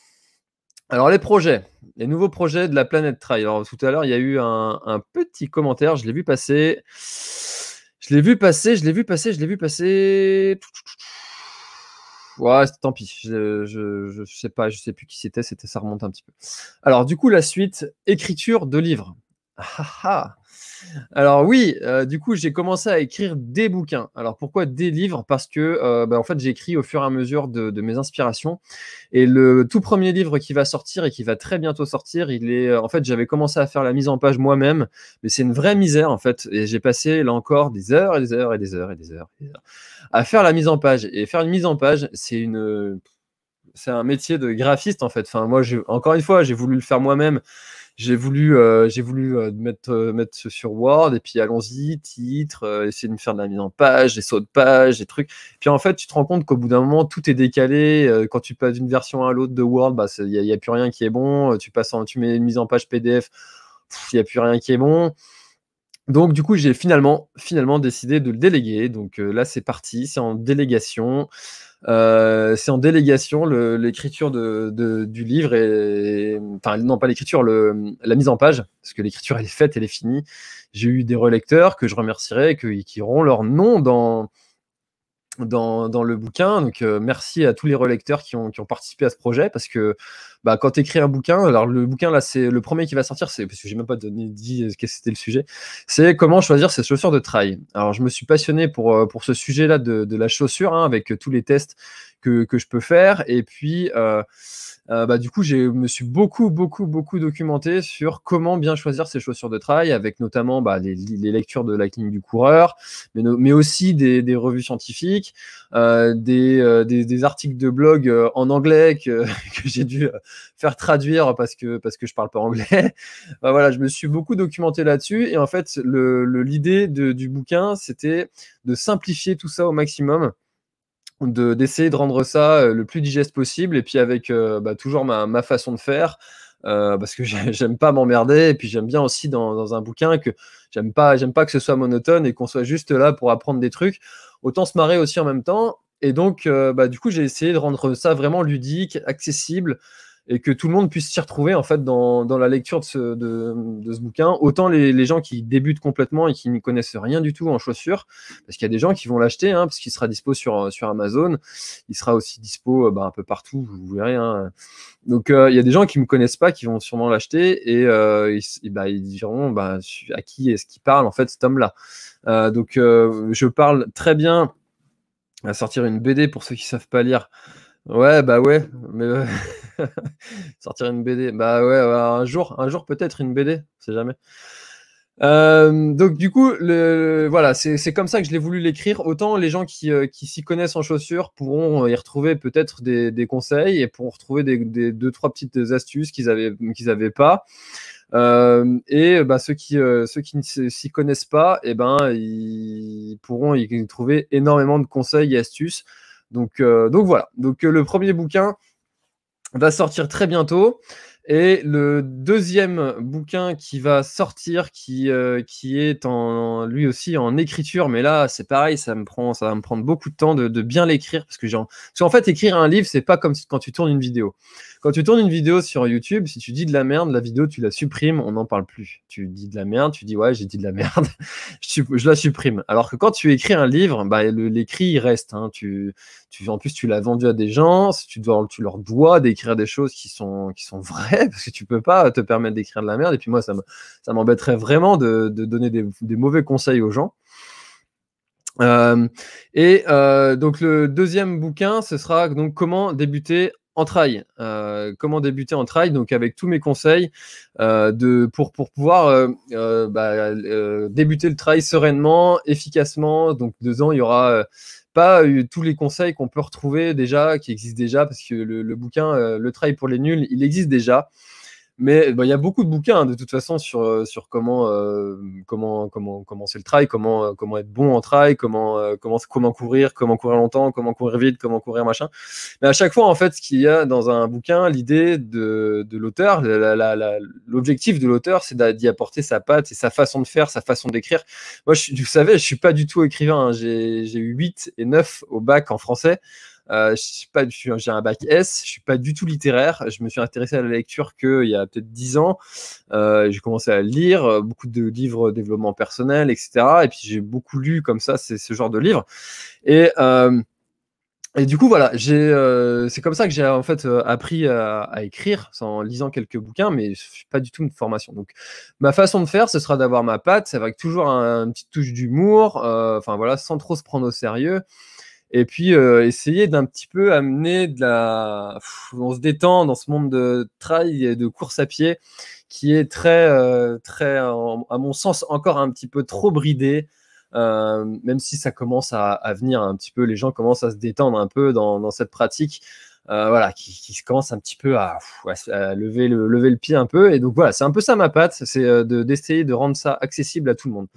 Alors, les projets, les nouveaux projets de la planète Trail. Alors, tout à l'heure, il y a eu un, petit commentaire, je l'ai vu passer. Je l'ai vu passer, je l'ai vu passer, je l'ai vu passer. Ouais, tant pis. Je, ne sais pas, je sais plus qui c'était, ça remonte un petit peu. Alors, du coup, la suite, écriture de livres. Ah, ah. ah. Alors oui, euh, du coup, j'ai commencé à écrire des bouquins. Alors pourquoi des livres Parce que euh, bah, en fait, j'écris au fur et à mesure de, mes inspirations. Et le tout premier livre qui va sortir et qui va très bientôt sortir, il est euh, en fait, j'avais commencé à faire la mise en page moi-même, mais c'est une vraie misère en fait. Et j'ai passé là encore des heures et des heures et des heures et des heures, à faire la mise en page. Et faire une mise en page, c'est une c'est un métier de graphiste en fait. Enfin, moi, encore une fois, j'ai voulu le faire moi-même j'ai voulu, euh, j'ai voulu euh, mettre, euh, mettre ce sur Word, et puis allons-y, titre, essayer de me faire de la mise en page, des sauts de page, des trucs. Puis en fait, tu te rends compte qu'au bout d'un moment, tout est décalé. quand tu passes d'une version à l'autre de Word, il bah, n'y a, a, plus rien qui est bon. Tu, passes en, tu mets une mise en page PDF, il n'y a plus rien qui est bon. Donc du coup, j'ai finalement, finalement décidé de le déléguer. Donc là, c'est parti, c'est en délégation. Euh, c'est en délégation l'écriture du livre et enfin non pas l'écriture, la mise en page parce que l'écriture elle est faite, elle est finie. J'ai eu des relecteurs que je remercierai qui auront leur nom dans dans, le bouquin. Donc, euh, merci à tous les relecteurs qui ont, participé à ce projet parce que bah, quand tu écris un bouquin, alors le bouquin là, c'est le premier qui va sortir, c'est parce que j'ai même pas donné, dit ce euh, que c'était le sujet, c'est comment choisir ses chaussures de trail. Alors, je me suis passionné pour, euh, pour ce sujet là de, la chaussure hein, avec tous les tests que, que je peux faire. Et puis, euh, euh bah, du coup, je me suis beaucoup, beaucoup, beaucoup documenté sur comment bien choisir ses chaussures de travail, avec notamment bah, les, les, lectures de la clinique du coureur, mais, mais aussi des, des, revues scientifiques, euh, des, euh, des, des, articles de blog euh, en anglais que, que j'ai dû faire traduire parce que, parce que je parle pas anglais. Bah, voilà, je me suis beaucoup documenté là-dessus. Et en fait, l'idée le, du bouquin, c'était de simplifier tout ça au maximum d'essayer de, rendre ça euh, le plus digeste possible et puis avec euh, bah, toujours ma, façon de faire euh, parce que j'aime pas m'emmerder et puis j'aime bien aussi dans, un bouquin que j'aime pas j'aime pas que ce soit monotone et qu'on soit juste là pour apprendre des trucs autant se marrer aussi en même temps et donc bah, du coup j'ai essayé de rendre ça vraiment ludique accessible et que tout le monde puisse s'y retrouver en fait dans, dans la lecture de ce, de, ce bouquin. Autant les, les, gens qui débutent complètement et qui ne connaissent rien du tout en chaussures, parce qu'il y a des gens qui vont l'acheter, hein, parce qu'il sera dispo sur, sur Amazon, il sera aussi dispo euh, bah, un peu partout, vous verrez. Hein. Donc euh, il y a des gens qui ne me connaissent pas, qui vont sûrement l'acheter, et, euh, bah, ils diront bah, à qui est-ce qu'il parle en fait cet homme-là. donc je parle très bien à sortir une BD pour ceux qui ne savent pas lire. Ouais, bah ouais, mais sortir une BD, bah ouais, un jour, un jour peut-être une BD, c'est jamais. Euh, donc du coup, voilà, c'est comme ça que je l'ai voulu l'écrire. Autant les gens qui, euh, s'y connaissent en chaussures pourront euh, y retrouver peut-être des, conseils et pourront retrouver des, des deux trois petites astuces qu'ils avaient qu'ils n'avaient pas. et bah, ceux qui ceux qui ne s'y connaissent pas, et eh ben ils pourront y trouver énormément de conseils et astuces. Euh, donc, voilà. Donc euh, le premier bouquin va sortir très bientôt. Et le deuxième bouquin qui va sortir, euh, qui, est en, lui aussi en écriture, mais là c'est pareil, ça me prend, ça va me prendre beaucoup de temps de, bien l'écrire parce que qu'en fait écrire un livre c'est pas comme quand tu tournes une vidéo. Quand tu tournes une vidéo sur YouTube, si tu dis de la merde, la vidéo, tu la supprimes, on n'en parle plus. Tu dis de la merde, tu dis ouais, j'ai dit de la merde, je, la supprime. Alors que quand tu écris un livre, bah, l'écrit, il reste. Hein. en plus, tu l'as vendu à des gens, tu, leur dois d'écrire des choses qui sont, vraies, parce que tu ne peux pas te permettre d'écrire de la merde. Et puis moi, ça m'embêterait vraiment de, donner des, mauvais conseils aux gens. Euh, et euh, donc le deuxième bouquin, ce sera donc comment débuter en trail. Euh, comment débuter en trail Donc avec tous mes conseils euh, de, pour, pouvoir euh, bah, débuter le trail sereinement, efficacement. Donc deux ans, il n'y aura pas tous les conseils qu'on peut retrouver déjà, qui existent déjà, parce que le, le bouquin Le trail pour les nuls, il existe déjà. Mais bah, il y a beaucoup de bouquins hein, de toute façon sur, euh, sur euh, comment, comment, comment commencer le trail, comment, euh, comment être bon en trail, comment, comment, comment courir, comment courir longtemps, comment courir vite, comment courir machin. Mais à chaque fois, en fait, ce qu'il y a dans un bouquin, l'idée de, de l'auteur, l'objectif de l'auteur, c'est d'y apporter sa patte et sa façon de faire, sa façon d'écrire. Moi, je, vous savez, je suis pas du tout écrivain. Hein. J'ai eu 8 et 9 au bac en français. Euh, j'ai un bac S, je suis pas du tout littéraire. Je me suis intéressé à la lecture qu'il y a peut-être 10 ans. Euh, j'ai commencé à lire euh, beaucoup de livres développement personnel, etc. Et puis j'ai beaucoup lu comme ça, c'est ce genre de livres. Et euh, et du coup, voilà, c'est comme ça que j'ai en fait appris à, écrire, en lisant quelques bouquins, mais je suis pas du tout une formation. Donc, ma façon de faire, ce sera d'avoir ma patte, avec toujours un, une petite touche d'humour, enfin voilà, sans trop se prendre au sérieux et puis euh, essayer d'un petit peu amener de la. on se détend dans ce monde de trail et de course à pied qui est très, euh, très, à mon sens, encore un petit peu trop bridé. Euh, même si ça commence à, venir un petit peu, les gens commencent à se détendre un peu dans, cette pratique. voilà, qui, commence un petit peu à, lever, le, lever, le, pied un peu. Et donc voilà, c'est un peu ça ma patte, c'est d'essayer de, rendre ça accessible à tout le monde.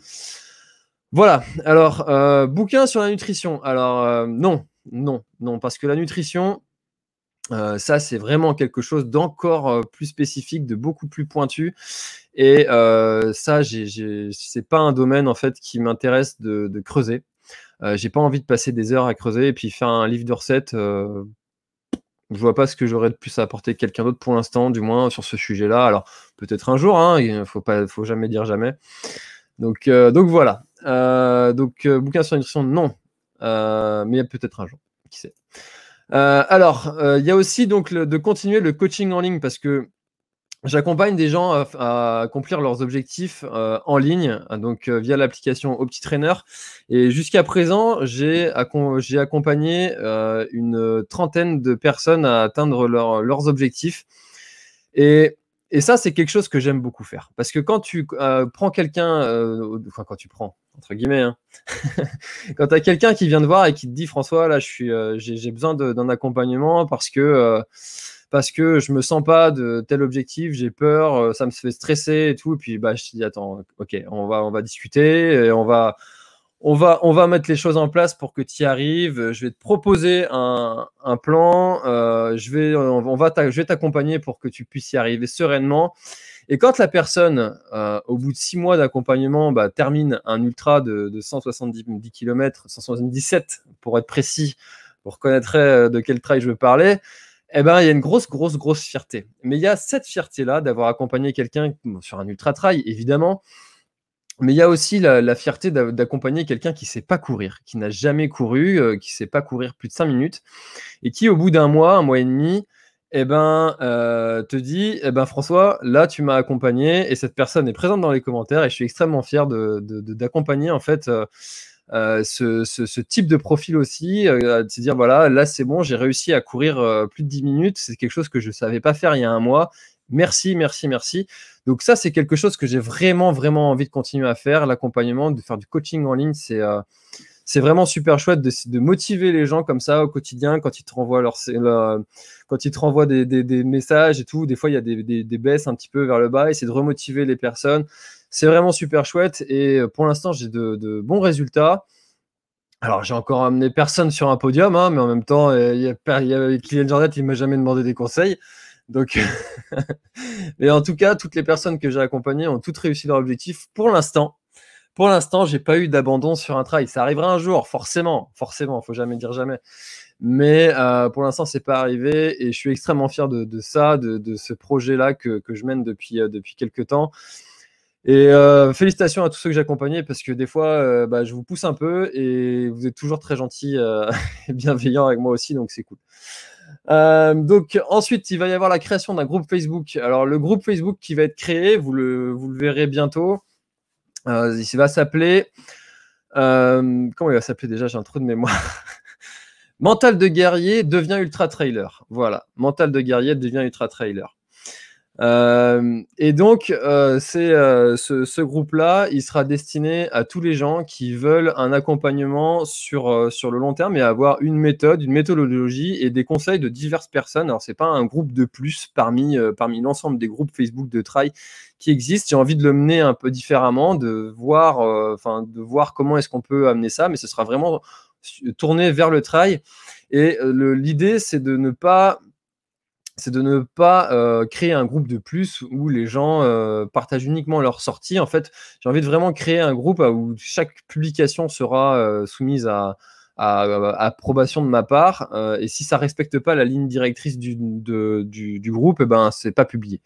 Voilà, alors, euh, bouquin sur la nutrition. Alors, euh, non, non, non, parce que la nutrition, euh, ça, c'est vraiment quelque chose d'encore plus spécifique, de beaucoup plus pointu. Et ça, c'est pas un domaine, en fait, qui m'intéresse de, creuser. J'ai pas envie de passer des heures à creuser et puis faire un livre de recettes je vois pas ce que j'aurais de plus à apporter quelqu'un d'autre pour l'instant, du moins sur ce sujet-là. Alors peut-être un jour, hein, il faut faut jamais dire jamais. Donc, donc voilà. Euh, donc, euh, bouquin sur une nutrition, non. Euh, mais il y a peut-être un jour, qui sait. alors, il y a aussi donc de continuer le coaching en ligne parce que J'accompagne des gens à, accomplir leurs objectifs en ligne, donc via l'application OptiTrainer Et jusqu'à présent, j'ai accompagné une trentaine de personnes à atteindre leurs objectifs. Et et ça, c'est quelque chose que j'aime beaucoup faire. Parce que quand tu euh, prends quelqu'un, euh, enfin, quand tu prends, entre guillemets, hein, quand tu as quelqu'un qui vient te voir et qui te dit François, là, je suis, euh, j'ai, besoin d'un accompagnement parce que, parce que je me sens pas de tel objectif, j'ai peur, ça me fait stresser et tout. Et puis, bah, je te dis Attends, ok, on va, on va discuter, et on va, on va, on va mettre les choses en place pour que tu y arrives. Je vais te proposer un, plan. Euh, je vais, va je vais t'accompagner pour que tu puisses y arriver sereinement. Et quand la personne, euh, au bout de six mois d'accompagnement, bah, termine un ultra de, de 170 km, 177 pour être précis, vous reconnaîtrez euh, de quel trail je veux parler, eh ben, il y a une grosse, grosse, grosse fierté. Mais il y a cette fierté-là d'avoir accompagné quelqu'un sur un ultra trail, évidemment, mais il y a aussi la, fierté d'accompagner quelqu'un qui ne sait pas courir, qui n'a jamais couru, euh, qui ne sait pas courir plus de 5 minutes, et qui, au bout d'un mois, un mois et demi, eh ben, euh, te dit eh ben, François, là, tu m'as accompagné, et cette personne est présente dans les commentaires, et je suis extrêmement fier d'accompagner, en fait. Euh, ce, type de profil aussi, de se dire voilà, là c'est bon, j'ai réussi à courir plus de 10 minutes, c'est quelque chose que je ne savais pas faire il y a un mois Merci, merci, merci. Donc ça, c'est quelque chose que j'ai vraiment, vraiment envie de continuer à faire, l'accompagnement, de faire du coaching en ligne. C'est euh, vraiment super chouette de, motiver les gens comme ça au quotidien quand ils te renvoient, leur, quand ils te renvoient des, messages et tout. Des fois, il y a des, des baisses un petit peu vers le bas et c'est de remotiver les personnes. C'est vraiment super chouette et euh, pour l'instant, j'ai de, bons résultats. Alors, j'ai encore amené personne sur un podium, hein, mais en même temps, euh, il y a, il y Kylian il m'a jamais demandé des conseils. Donc, euh, mais en tout cas, toutes les personnes que j'ai accompagnées ont toutes réussi leur objectif pour l'instant. Pour l'instant, j'ai pas eu d'abandon sur un travail. Ça arrivera un jour, forcément, forcément. Faut jamais dire jamais. Mais euh, pour l'instant, c'est pas arrivé et je suis extrêmement fier de, ça, de, ce projet-là que, je mène depuis, euh, depuis quelques temps. Et félicitations à tous ceux que j'ai j'accompagnais parce que des fois, bah, je vous pousse un peu et vous êtes toujours très gentil et bienveillant avec moi aussi, donc c'est cool. Euh, donc ensuite, il va y avoir la création d'un groupe Facebook. Alors le groupe Facebook qui va être créé, vous le, verrez bientôt. Euh, il va s'appeler... Euh, comment il va s'appeler déjà J'ai un trou de mémoire. Mental de guerrier devient ultra trailer. Voilà. Mental de guerrier devient ultra trailer. Euh, et donc, euh, c'est euh, ce, groupe-là, il sera destiné à tous les gens qui veulent un accompagnement sur, sur le long terme et avoir une méthode, une méthodologie et des conseils de diverses personnes. Alors, c'est pas un groupe de plus parmi, parmi l'ensemble des groupes Facebook de trail qui existent. J'ai envie de le mener un peu différemment, de voir, enfin, de voir comment est-ce qu'on peut amener ça, mais ce sera vraiment tourné vers le trail. Et l'idée, c'est de ne pas c'est de ne pas euh, créer un groupe de plus où les gens euh, partagent uniquement leurs sorties. En fait, j'ai envie de vraiment créer un groupe euh, où chaque publication sera soumise à, approbation de ma part. et si ça respecte pas la ligne directrice du, groupe, ce eh ben c'est pas publié.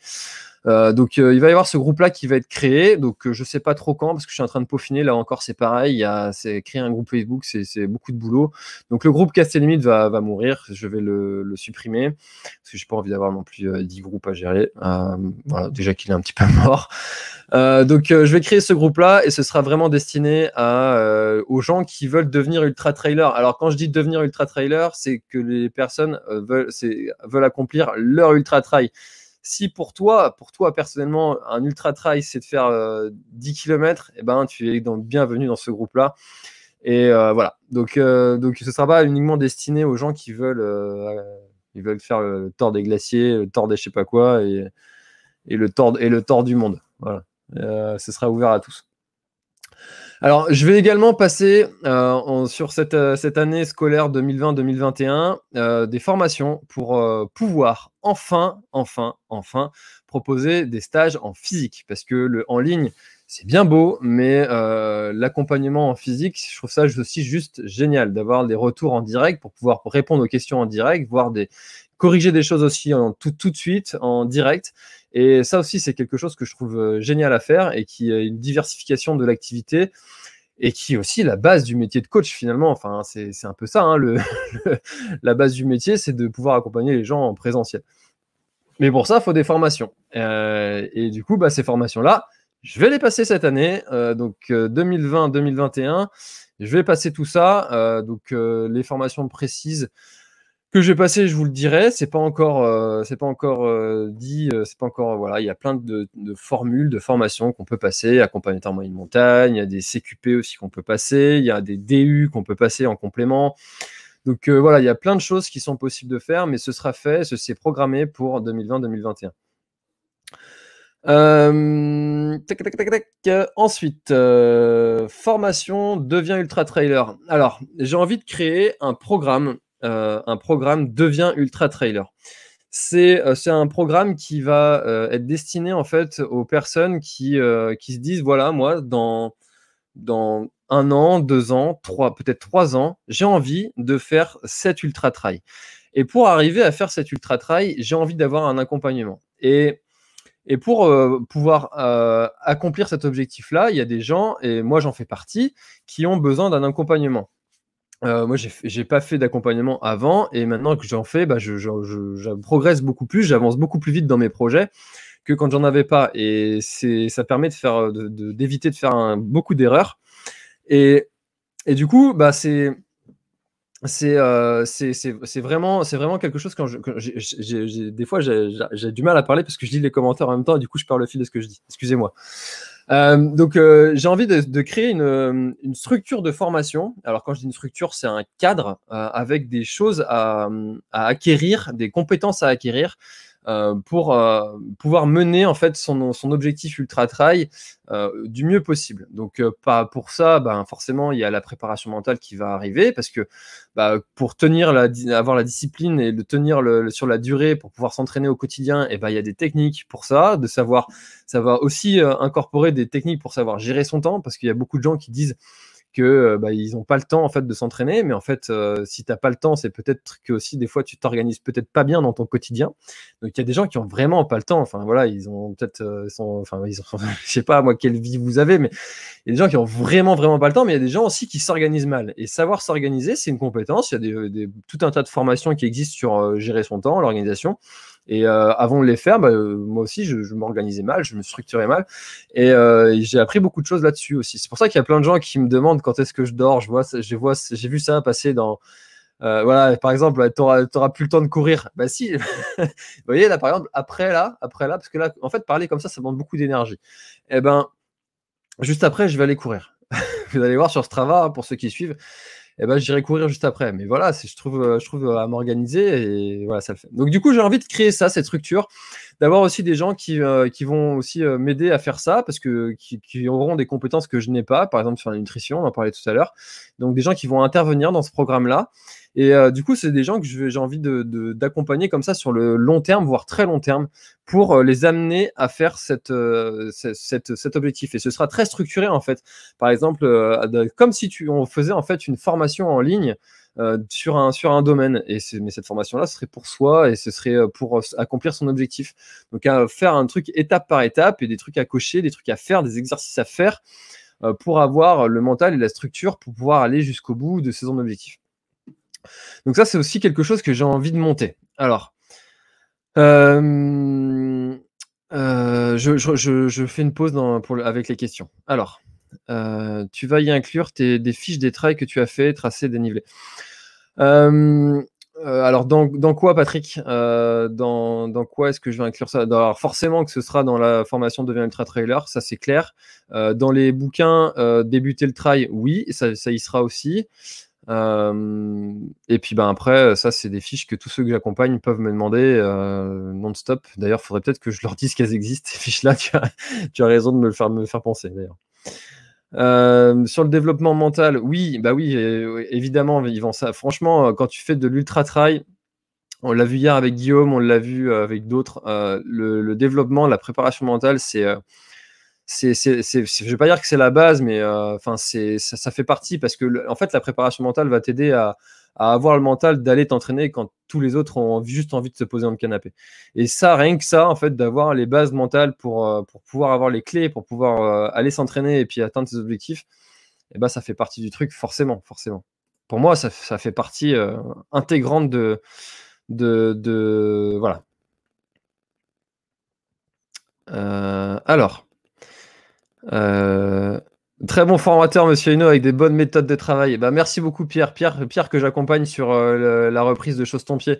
Euh, donc euh, il va y avoir ce groupe-là qui va être créé. Donc euh, je sais pas trop quand parce que je suis en train de peaufiner. Là encore, c'est pareil. C'est créer un groupe Facebook, c'est beaucoup de boulot. Donc le groupe Casse va, mourir. Je vais le, supprimer parce que j'ai pas envie d'avoir non plus 10 groupes à gérer. déjà qu'il est un petit peu mort. donc je vais créer ce groupe-là et ce sera vraiment destiné aux gens qui veulent devenir ultra trailer. Alors quand je dis devenir ultra trailer, c'est que les personnes veulent, veulent accomplir leur ultra trail. Si pour toi, pour toi personnellement, un ultra trail c'est de faire 10 km, et ben tu es donc bienvenue dans ce groupe-là. Et euh, voilà. Donc, euh, donc ce sera pas uniquement destiné aux gens qui veulent, euh, veulent faire le tort des glaciers, le tort des je sais pas quoi et, le tort et le du monde. Voilà. ce sera ouvert à tous. Alors, je vais également passer euh, sur cette, euh, cette, année scolaire 2020-2021 euh, des formations pour pouvoir enfin, enfin, enfin proposer des stages en physique. Parce que le en ligne, c'est bien beau, mais l'accompagnement en physique, je trouve ça aussi juste génial d'avoir des retours en direct pour pouvoir répondre aux questions en direct, voir des, corriger des choses aussi tout, tout de suite, en direct. Et ça aussi, c'est quelque chose que je trouve euh, génial à faire et qui est une diversification de l'activité et qui est aussi la base du métier de coach finalement. Enfin, c'est un peu ça, hein, le, la base du métier, c'est de pouvoir accompagner les gens en présentiel. Mais pour ça, il faut des formations. Euh, et du coup, bah, ces formations-là, je vais les passer cette année, euh, donc 2020-2021. Je vais passer tout ça, donc les formations précises que j'ai passé, je vous le dirai. C'est pas encore, euh, c'est pas encore euh, dit, euh, c'est pas encore voilà. Il y a plein de, formules, de formations qu'on peut passer, accompagnateur en moyenne montagne. Il y a des CQP aussi qu'on peut passer. Il y a des DU qu'on peut passer en complément. Donc voilà, il y a plein de choses qui sont possibles de faire, mais ce sera fait, ce s'est programmé pour 2020-2021. tac, tac, tac, ensuite, formation devient ultra trailer. Alors, j'ai envie de créer un programme euh, un programme devient ultra trailer. C'est euh, un programme qui va euh, être destiné en fait aux personnes qui, se disent voilà, moi, dans, un an, deux ans, trois, peut-être trois ans, j'ai envie de faire cet ultra trail. Et pour arriver à faire cet ultra trail, j'ai envie d'avoir un accompagnement. Et, pour pouvoir accomplir cet objectif-là, il y a des gens, et moi j'en fais partie, qui ont besoin d'un accompagnement. Euh, moi, j'ai pas fait d'accompagnement avant et maintenant que j'en fais, bah, je, progresse beaucoup plus, j'avance beaucoup plus vite dans mes projets que quand j'en avais pas. Et ça permet de faire, d'éviter de, faire beaucoup d'erreurs. Et, et, du coup, bah, c'est c'est euh, vraiment, vraiment quelque chose quand, je, des fois j'ai du mal à parler parce que je lis les commentaires en même temps et du coup je perds le fil de ce que je dis excusez-moi euh, donc, euh, j'ai envie de, créer euh, une, structure de formation. Alors, quand je dis une structure, c'est un cadre avec des choses à, à, acquérir, des compétences à acquérir euh, pour euh, pouvoir mener en fait son, objectif ultra trail euh, du mieux possible. Donc pas pour ça, ben, forcément il y a la préparation mentale qui va arriver parce que bah, pour tenir avoir la discipline et le tenir le, sur la durée pour pouvoir s'entraîner au quotidien, et eh ben il y a des techniques pour ça, de savoir ça va aussi incorporer des techniques pour savoir gérer son temps parce qu'il y a beaucoup de gens qui disent que euh, bah, ils n'ont pas le temps en fait de s'entraîner. Mais en fait, euh, si tu n'as pas le temps, c'est peut-être que aussi des fois tu t'organises peut-être pas bien dans ton quotidien. Donc il y a des gens qui ont vraiment pas le temps. Enfin voilà, ils ont peut-être, euh, enfin ils ont, je sais pas moi quelle vie vous avez, mais il y a des gens qui ont vraiment vraiment pas le temps. Mais il y a des gens aussi qui s'organisent mal. Et savoir s'organiser, c'est une compétence. Il y a tout un tas de formations qui existent sur gérer son temps, l'organisation. Et euh, avant de les faire, bah, euh, moi aussi, je, m'organisais mal, je me structurais mal. Euh, et j'ai appris beaucoup de choses là-dessus aussi. C'est pour ça qu'il y a plein de gens qui me demandent quand est-ce que je dors. Je vois, vois, j'ai vu ça passer dans. voilà, par exemple, tu n'auras plus le temps de courir. Bah si, vous voyez là, par exemple, après là, après là, parce que là, en fait, parler comme ça, ça demande beaucoup d'énergie. Et eh ben, juste après, je vais aller courir. vous allez voir sur Strava, hein, pour ceux qui suivent, eh ben, j'irai courir juste après. Mais voilà, je trouve, euh, je trouve euh, à m'organiser et voilà, ça le fait. Donc, du coup, j'ai envie de créer ça, cette structure d'avoir aussi des gens qui, euh, qui vont aussi euh, m'aider à faire ça, parce que qui, auront des compétences que je n'ai pas, par exemple sur la nutrition, on en parlait tout à l'heure. Donc des gens qui vont intervenir dans ce programme-là. Et euh, du coup, c'est des gens que j'ai envie d'accompagner de, d'accompagner comme ça sur le long terme, voire très long terme, pour les amener à faire cette, cette, cet objectif. Et ce sera très structuré en fait. Par exemple, comme si tu, on faisait en fait une formation en ligne. Euh, sur, un, sur un domaine. Et mais cette formation-là ce serait pour soi et ce serait euh, pour euh, accomplir son objectif. Donc, à faire un truc étape par étape et des trucs à cocher, des trucs à faire, des exercices à faire pour avoir le mental et la structure pour pouvoir aller jusqu'au bout de ses objectifs. Donc ça, c'est aussi quelque chose que j'ai envie de monter. Alors, je, je, fais une pause dans, pour, avec les questions. Alors, euh, tu vas y inclure des fiches des trails que tu as fait, tracés, dénivelés. Euh, euh, alors, dans, quoi, Patrick dans, quoi est-ce que je vais inclure ça Alors, forcément que ce sera dans la formation devient Ultra Trailer, ça c'est clair. dans les bouquins, débuter le trail, oui, ça, y sera aussi. et puis ben après, ça c'est des fiches que tous ceux que j'accompagne peuvent me demander non-stop. D'ailleurs, il faudrait peut-être que je leur dise qu'elles existent, ces fiches-là. Tu as, raison de me faire, me faire penser d'ailleurs. Euh, sur le développement mental, oui, bah oui, euh, évidemment, ils ça. Franchement, euh, quand tu fais de l'ultra trail, on l'a vu hier avec Guillaume, on l'a vu avec d'autres. le, développement, la préparation mentale, c'est, c'est, c'est, je vais pas dire que c'est la base, mais enfin, c'est, ça, ça, fait partie parce que, en fait, la préparation mentale va t'aider à, à avoir le mental d'aller t'entraîner quand tous les autres ont juste envie de se poser dans le canapé. Et ça, rien que ça, en fait, d'avoir les bases mentales pour, euh, pour pouvoir avoir les clés, pour pouvoir euh, aller s'entraîner et puis atteindre ses objectifs, eh ben, ça fait partie du truc, forcément, forcément. Pour moi, ça, fait partie euh, intégrante de, de, voilà. alors, Très bon formateur, monsieur Hino, avec des bonnes méthodes de travail. Bah, merci beaucoup, Pierre. Pierre, Pierre que j'accompagne sur euh, la reprise de Chose ton pied.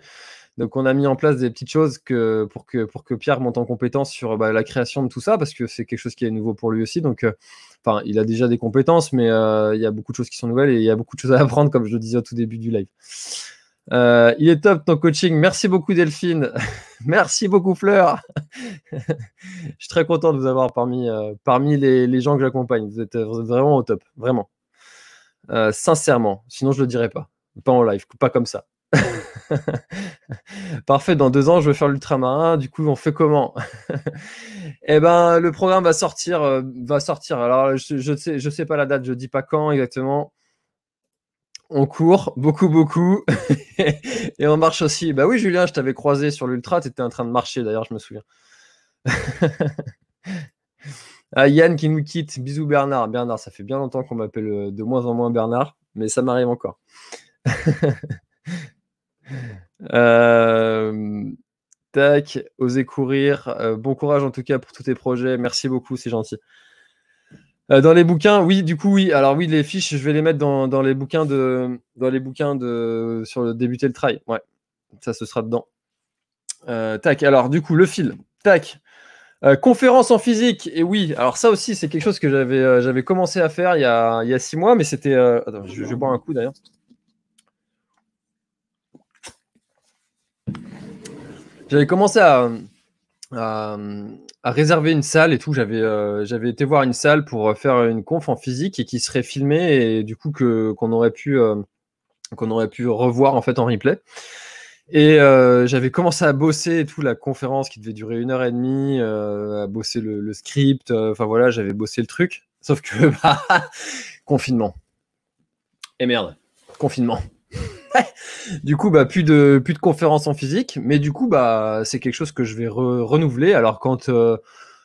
Donc, on a mis en place des petites choses pour, que, pour que Pierre monte en compétence sur bah, la création de tout ça, parce que c'est quelque chose qui est nouveau pour lui aussi. Donc, euh, enfin, il a déjà des compétences, mais euh, il y a beaucoup de choses qui sont nouvelles et il y a beaucoup de choses à apprendre, comme je le disais au tout début du live. Euh, il est top ton coaching. Merci beaucoup Delphine. Merci beaucoup Fleur. je suis très content de vous avoir parmi, euh, parmi les, gens que j'accompagne. Vous êtes, euh, vraiment au top, vraiment. sincèrement, sinon je ne le dirais pas. Pas en live, pas comme ça. Parfait, dans deux ans je veux faire l'ultramarin, du coup on fait comment Eh ben le programme va sortir, va sortir. Alors je ne sais, je sais pas la date, je ne dis pas quand exactement on court beaucoup, beaucoup. et on marche aussi. Bah oui, Julien, je t'avais croisé sur l'ultra, tu étais en train de marcher d'ailleurs, je me souviens. ah, Yann qui nous quitte. Bisous Bernard. Bernard, ça fait bien longtemps qu'on m'appelle euh, de moins en moins Bernard, mais ça m'arrive encore. Euh, tac, osez courir. Euh, bon courage en tout cas pour tous tes projets. Merci beaucoup, c'est gentil. Euh, dans les bouquins, oui, du coup, oui. Alors oui, les fiches, je vais les mettre dans, les bouquins de dans les bouquins de sur le débuter le trail. Ouais, ça ce sera dedans. Euh, tac. Alors du coup, le fil. Tac. Euh, conférence en physique, et oui, alors ça aussi c'est quelque chose que j'avais j'avais commencé à faire il y a, six mois, mais c'était... Attends, je, je, vais boire un coup d'ailleurs. J'avais commencé à, à, réserver une salle et tout. J'avais euh, j'avais été voir une salle pour euh, faire une conf en physique et qui serait filmée et du coup que qu'on aurait pu euh, qu'on aurait pu revoir en fait en replay. Et j'avais commencé à bosser et tout la conférence qui devait durer une heure et demie, à bosser le, script. Enfin voilà, j'avais bossé le truc. Sauf que bah, confinement. Et merde, confinement. du coup, bah, plus de, plus de conférences en physique. Mais du coup, bah, c'est quelque chose que je vais renouveler. Alors, quand, euh,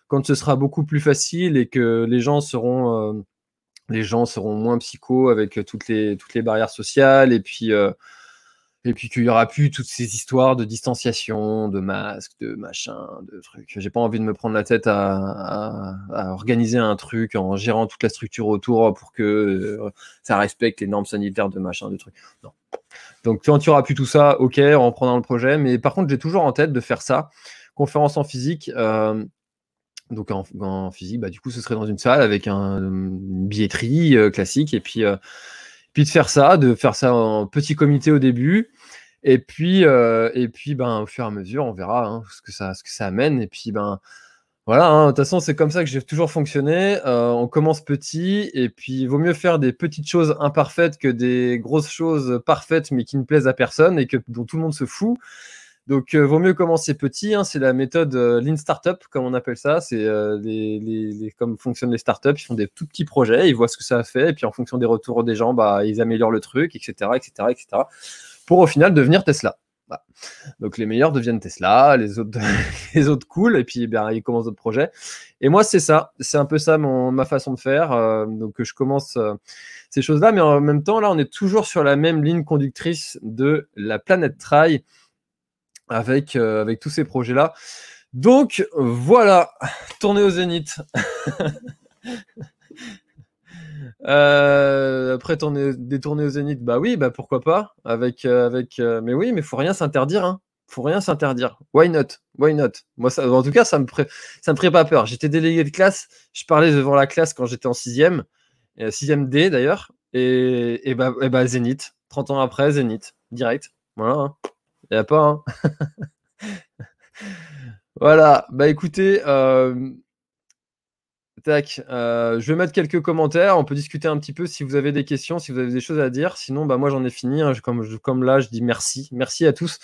quand ce sera beaucoup plus facile et que les gens seront, euh, les gens seront moins psychos avec toutes les, toutes les barrières sociales et puis, euh, et puis qu'il y aura plus toutes ces histoires de distanciation, de masques, de machin, de trucs. J'ai pas envie de me prendre la tête à, organiser un truc en gérant toute la structure autour pour que ça respecte les normes sanitaires de machin, de trucs. Non, donc quand tu auras plus tout ça, ok, on reprend le projet. Mais par contre, j'ai toujours en tête de faire ça. Conférence en physique. Euh, donc en, physique, bah, du coup, ce serait dans une salle avec un, une billetterie euh, classique. Et puis, euh, puis de faire ça, de faire ça en petit comité au début. Et puis, et puis ben, au fur et à mesure, on verra hein, ce, que ça, ce que ça amène. Et puis, ben, voilà, hein, de toute façon, c'est comme ça que j'ai toujours fonctionné. Euh, on commence petit, et puis il vaut mieux faire des petites choses imparfaites que des grosses choses parfaites, mais qui ne plaisent à personne et que, dont tout le monde se fout. Donc, euh, vaut mieux commencer petit. Hein, c'est la méthode euh, Lean Startup, comme on appelle ça. C'est les, comme fonctionnent les startups. Ils font des tout petits projets, ils voient ce que ça fait, et puis en fonction des retours des gens, bah, ils améliorent le truc, etc., etc., etc., pour au final devenir Tesla. Donc les meilleurs deviennent Tesla, les autres, les autres cool, et puis eh ils commencent d'autres projets. Et moi, c'est ça, c'est un peu ça ma façon de faire. Euh, donc je commence euh, ces choses-là, mais en même temps, là, on est toujours sur la même ligne conductrice de la planète Trail avec, euh, avec tous ces projets-là. Donc voilà, tournez au zénith. Euh, après tourner, détourner au Zénith, bah oui, bah pourquoi pas avec euh, avec. Euh, mais oui, mais faut rien s'interdire, hein. Faut rien s'interdire. Why not? Why not? Moi, ça, en tout cas, ça me ça me ferait pas peur. J'étais délégué de classe, je parlais devant la classe quand j'étais en sixième, euh, sixième D d'ailleurs, et, et bah, et bah Zénith. 30 ans après, Zénith, direct. Voilà. Hein. Y a pas. Hein. voilà. Bah écoutez. Tac. Euh, je vais mettre quelques commentaires. On peut discuter un petit peu si vous avez des questions, si vous avez des choses à dire. Sinon, bah, moi, j'en ai fini. Hein. comme, comme là, je dis merci. Merci à tous.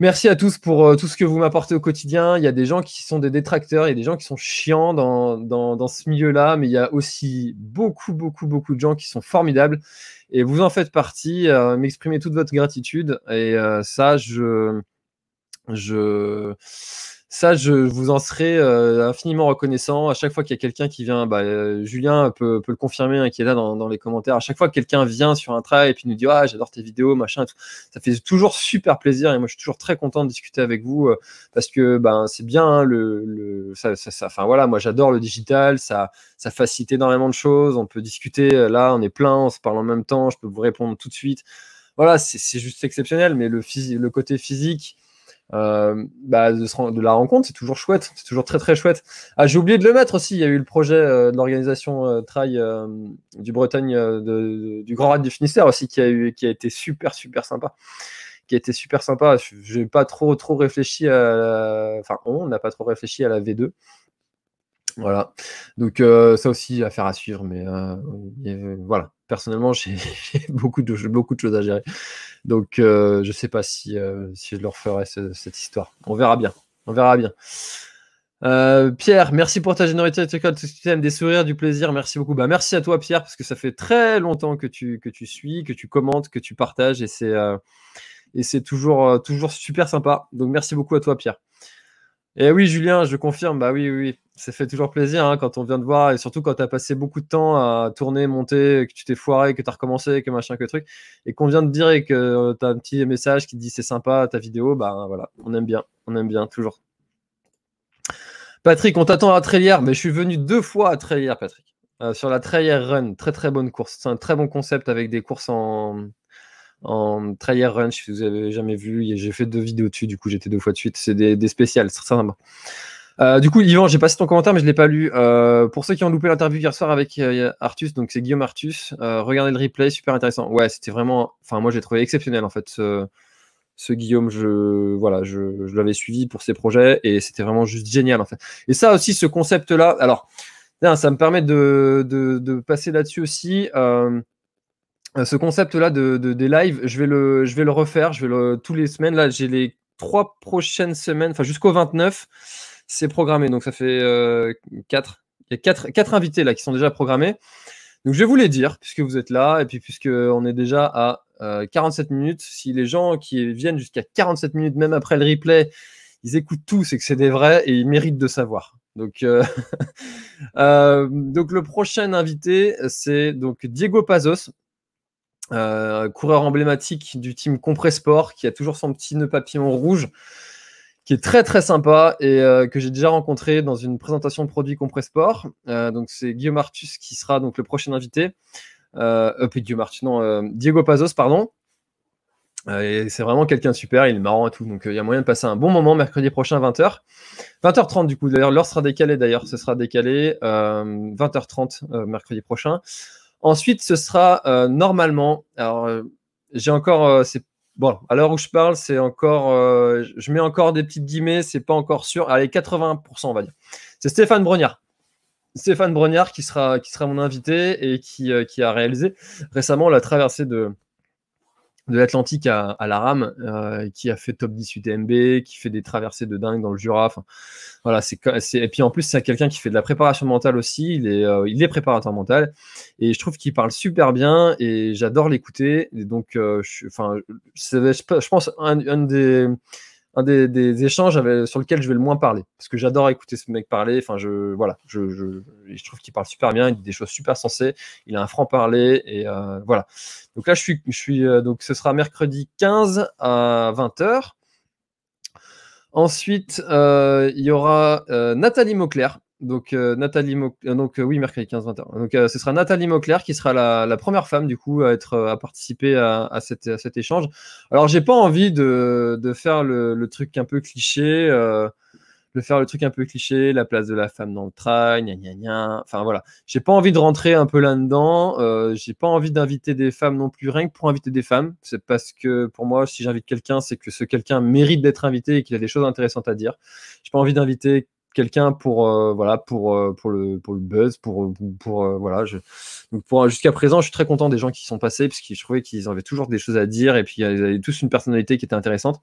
Merci à tous pour euh, tout ce que vous m'apportez au quotidien. Il y a des gens qui sont des détracteurs, il y a des gens qui sont chiants dans, ce milieu-là, mais il y a aussi beaucoup, beaucoup, beaucoup de gens qui sont formidables. Et vous en faites partie. M'exprimer euh, M'exprimez toute votre gratitude. Et ça, je, je, ça, je vous en serai euh, infiniment reconnaissant. À chaque fois qu'il y a quelqu'un qui vient, bah, euh, Julien peut, le confirmer, hein, qui est là dans, les commentaires. À chaque fois que quelqu'un vient sur un trail et puis nous dit Ah, j'adore tes vidéos, machin, ça fait toujours super plaisir. Et moi, je suis toujours très content de discuter avec vous euh, parce que ben, c'est bien. Hein, le, ça, ça, voilà, moi, j'adore le digital. Ça, ça facilite énormément de choses. On peut discuter. Là, on est plein, on se parle en même temps. Je peux vous répondre tout de suite. Voilà, c'est juste exceptionnel. Mais le, le côté physique euh, bah, de, la rencontre, c'est toujours chouette, c'est toujours très très chouette. Ah, j'ai oublié de le mettre aussi, il y a eu le projet euh, de l'organisation euh, Trail euh, du Bretagne, du Grand Rade du Finistère aussi, qui a, eu, qui a été super super sympa. Qui a été super sympa. J'ai pas trop trop réfléchi à. La... Enfin, on n'a pas trop réfléchi à la V2. Voilà. Donc euh, ça aussi, affaire à suivre, mais euh, euh, voilà. Personnellement, j'ai beaucoup de, beaucoup de choses à gérer. Donc je ne sais pas si, si je leur ferai cette histoire. On verra bien. On verra bien. Pierre, merci pour ta générosité, des sourires, du plaisir, merci beaucoup. Bah, merci à toi Pierre, parce que ça fait très longtemps que tu, que tu suis, que tu commentes, que tu partages, et c'est et c'est toujours, toujours super sympa. Donc merci beaucoup à toi Pierre. Et oui Julien, je confirme, bah oui, oui, oui ça fait toujours plaisir hein, quand on vient de voir, et surtout quand tu as passé beaucoup de temps à tourner, monter, que tu t'es foiré, que tu as recommencé, que machin, que truc, et qu'on vient de dire et que euh, tu as un petit message qui dit c'est sympa ta vidéo, bah voilà, on aime bien, on aime bien, toujours. Patrick, on t'attend à Trailier mais je suis venu deux fois à Trailier Patrick, euh, sur la Trailier Run, très très bonne course, c'est un très bon concept avec des courses en, en Run, si vous avez jamais vu, j'ai fait deux vidéos dessus, du coup j'étais deux fois de suite, c'est des, des spéciales, c'est très sympa. Euh, du coup, Yvan, j'ai passé ton commentaire, mais je ne l'ai pas lu. Euh, pour ceux qui ont loupé l'interview hier soir avec euh, Artus, donc c'est Guillaume Artus, regardez le replay, super intéressant. Ouais, c'était vraiment. Enfin, moi, j'ai trouvé exceptionnel, en fait, ce, ce Guillaume. Je, voilà, je, l'avais suivi pour ses projets et c'était vraiment juste génial, en fait. Et ça aussi, ce concept-là. Alors, ça me permet de, passer là-dessus aussi. ce concept-là de, des lives, je vais le, je vais le refaire. Je vais le, tous les semaines, là, j'ai les trois prochaines semaines, enfin, jusqu'au 29. C'est programmé, donc ça fait 4. Euh, il y a 4, invités là qui sont déjà programmés. Donc je vais vous les dire, puisque vous êtes là, et puis on est déjà à 47 euh, minutes, si les gens qui viennent jusqu'à 47 minutes, même après le replay, ils écoutent tout, c'est que c'est des vrais et ils méritent de savoir. Donc, euh, donc le prochain invité, c'est donc Diego Pazos, coureur emblématique du team Compresport, qui a toujours son petit nœud papillon rouge qui est très très sympa et euh, que j'ai déjà rencontré dans une présentation de produits Compressport. Euh, donc c'est Guillaume Artus qui sera donc le prochain invité. Euh, euh puis Guillaume Artus, non, euh, Diego Pazos, pardon. et c'est vraiment quelqu'un de super, il est marrant et tout. Donc il y a moyen de passer un bon moment mercredi prochain 20h. 20h30 du coup, d'ailleurs l'heure sera décalée d'ailleurs, ce sera décalé 20h30 mercredi prochain. Ensuite, ce sera normalement, alors j'ai encore, c'est Bon, à l'heure où je parle, c'est encore, euh, je mets encore des petites guillemets, c'est pas encore sûr. Allez, 80%, on va dire. C'est Stéphane Brognard. Stéphane Brognard qui sera, qui sera mon invité et qui, euh, qui a réalisé récemment la traversée de, de l'Atlantique à, à, la rame, euh, qui a fait top 18 UTMB, qui fait des traversées de dingue dans le Jura. Enfin, voilà, c'est, et puis en plus, c'est quelqu'un qui fait de la préparation mentale aussi. Il est, euh, il est préparateur mental. Et je trouve qu'il parle super bien et j'adore l'écouter. Et donc, euh, je, enfin, je pense, un, un des un des, échanges sur lequel je vais le moins parler parce que j'adore écouter ce mec parler. Enfin, je voilà, je, je, je trouve qu'il parle super bien, il dit des choses super sensées, il a un franc parler et euh, voilà. Donc là, je suis, je suis euh, donc ce sera mercredi 15 à 20h. Ensuite, euh, il y aura Nathalie mauclerc donc, euh, Nathalie euh, donc euh, oui, mercredi 15-20h. Donc, ce sera Nathalie Mauclair qui sera la, première femme, du coup, à, être, à participer à, cet échange. Alors, j'ai pas envie de, faire le, truc un peu cliché, de faire le truc un peu cliché, la place de la femme dans le train, gna Enfin, voilà. J'ai pas envie de rentrer un peu là-dedans. j'ai pas envie d'inviter des femmes non plus, rien que pour inviter des femmes. C'est parce que, pour moi, si j'invite quelqu'un, c'est que ce quelqu'un mérite d'être invité et qu'il a des choses intéressantes à dire. J'ai pas envie d'inviter quelqu'un pour euh, voilà pour euh, pour le pour le buzz pour pour, euh, voilà je... pour jusqu'à présent je suis très content des gens qui sont passés parce que je trouvais qu'ils avaient toujours des choses à dire et puis ils avaient tous une personnalité qui était intéressante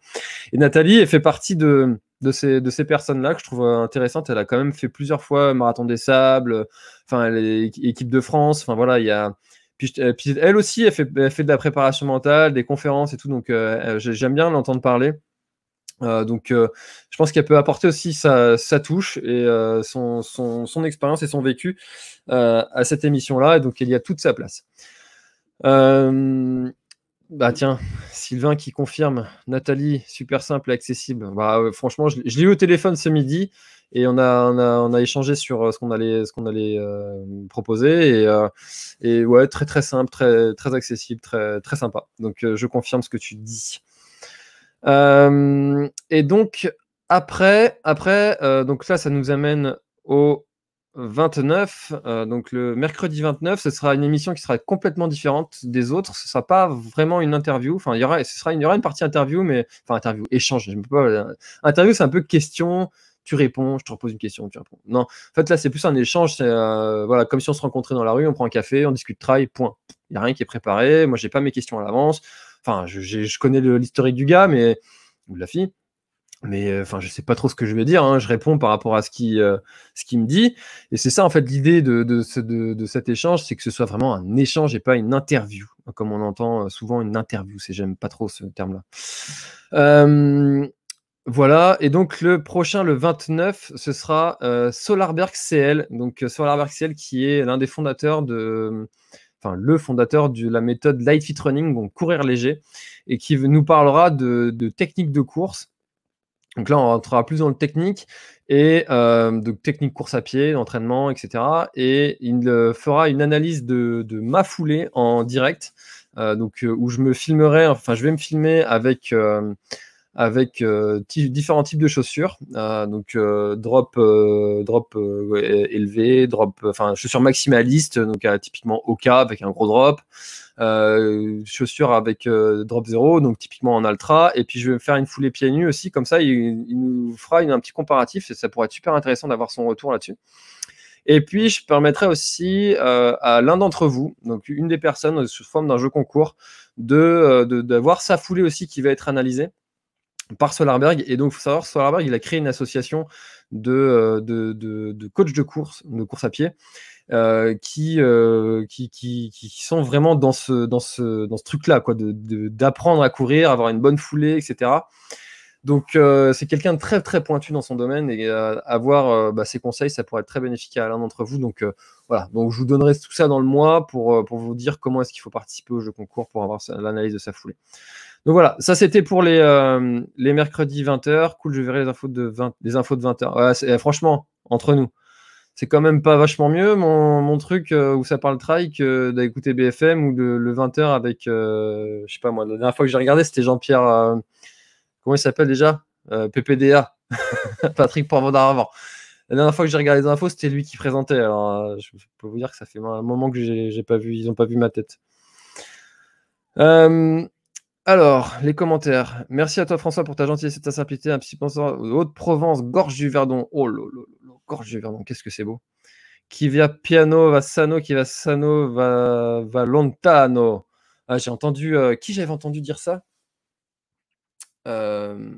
et Nathalie elle fait partie de de ces, de ces personnes-là que je trouve intéressante Elle a quand même fait plusieurs fois Marathon des Sables, enfin, équipe de France. Enfin, voilà, il y a, puis, elle aussi, elle fait, elle fait, de la préparation mentale, des conférences et tout. Donc, j'aime bien l'entendre parler. Euh, donc, euh, je pense qu'elle peut apporter aussi sa, touche et euh, son, expérience et son vécu à cette émission-là. Et donc, il y a toute sa place. bah tiens, Sylvain qui confirme, Nathalie, super simple et accessible. Bah, franchement, je, l'ai eu au téléphone ce midi et on a, échangé sur ce qu'on allait, proposer. Et, et, ouais, très très simple, très, très accessible, très, très sympa. Donc, je confirme ce que tu dis. Euh, et donc, après, après euh, donc ça, ça nous amène au 29, euh, donc le mercredi 29, ce sera une émission qui sera complètement différente des autres. Ce sera pas vraiment une interview. Enfin, il y aura, ce sera, il y aura une partie interview, mais enfin interview, échange. interview, c'est un peu question. Tu réponds, je te repose une question, tu réponds. Non, en fait là, c'est plus un échange. C'est voilà, comme si on se rencontrait dans la rue, on prend un café, on discute, travail, point. Il n'y a rien qui est préparé. Moi, j'ai pas mes questions à l'avance. Enfin, je, connais l'historique du gars, mais ou de la fille. Mais euh, enfin, je sais pas trop ce que je vais dire. Hein. Je réponds par rapport à ce qui, euh, ce qui me dit. Et c'est ça en fait l'idée de, de, de, cet échange, c'est que ce soit vraiment un échange et pas une interview, hein, comme on entend euh, souvent une interview. C'est j'aime pas trop ce terme-là. voilà, et donc le prochain, le 29, ce sera Solarberg CL. Donc Solarberg CL qui est l'un des fondateurs de, enfin le fondateur de la méthode Light Fit Running, donc courir léger, et qui nous parlera de, techniques de course. Donc là, on rentrera plus dans le technique et euh, donc technique course à pied, d'entraînement, etc. Et il euh, fera une analyse de, ma foulée en direct, euh, donc où je me filmerai, enfin je vais me filmer avec avec euh, différents types de chaussures. Euh, donc euh, drop, drop élevé, drop, enfin chaussures maximalistes, donc typiquement Oka avec un gros drop. chaussures avec drop zéro donc typiquement en ultra. Et puis je vais me faire une foulée pieds nus aussi, comme ça il, nous fera un petit comparatif et ça pourrait être super intéressant d'avoir son retour là-dessus. Et puis je permettrai aussi à l'un d'entre vous, donc une des personnes sous forme d'un jeu concours, d'avoir sa foulée aussi qui va être analysée par Solarberg. Et donc, il faut savoir, Solarberg, il a créé une association de, euh, de, de, coachs de course, de course à pied, euh, euh, qui, qui, qui, sont vraiment dans ce, dans ce, dans ce truc-là, quoi, d'apprendre à courir, avoir une bonne foulée, etc. Donc, c'est quelqu'un de très, très pointu dans son domaine et avoir bah, ses conseils, ça pourrait être très bénéfique à l'un d'entre vous. Donc, voilà. Donc, je vous donnerai tout ça dans le mois pour, pour vous dire comment est-ce qu'il faut participer au jeu concours pour avoir l'analyse de sa foulée. Donc voilà, ça c'était pour les, euh, les mercredis 20h. Cool, je verrai les infos de 20, infos de h eh, franchement, entre nous, c'est quand même pas vachement mieux mon, truc euh, où ça parle trail que d'écouter BFM ou le, 20h avec, euh, je sais pas moi, la dernière fois que j'ai regardé, c'était Jean-Pierre, comment il s'appelle déjà PPDA, Patrick Porvon La dernière fois que j'ai regardé les infos, c'était lui qui présentait. Alors, je peux vous dire que ça fait un moment que j'ai pas vu, ils n'ont pas vu ma tête. Euh, alors, les commentaires. Merci à toi, François, pour ta gentillesse et ta simplicité. Un petit penseur Haute-Provence, Gorge du Verdon. Oh, là, Gorge du Verdon, qu'est-ce que c'est beau. Qui va Piano, va Sano, qui va Sano, va, va Lontano. Ah, j'ai entendu. Euh, qui j'avais entendu dire ça euh,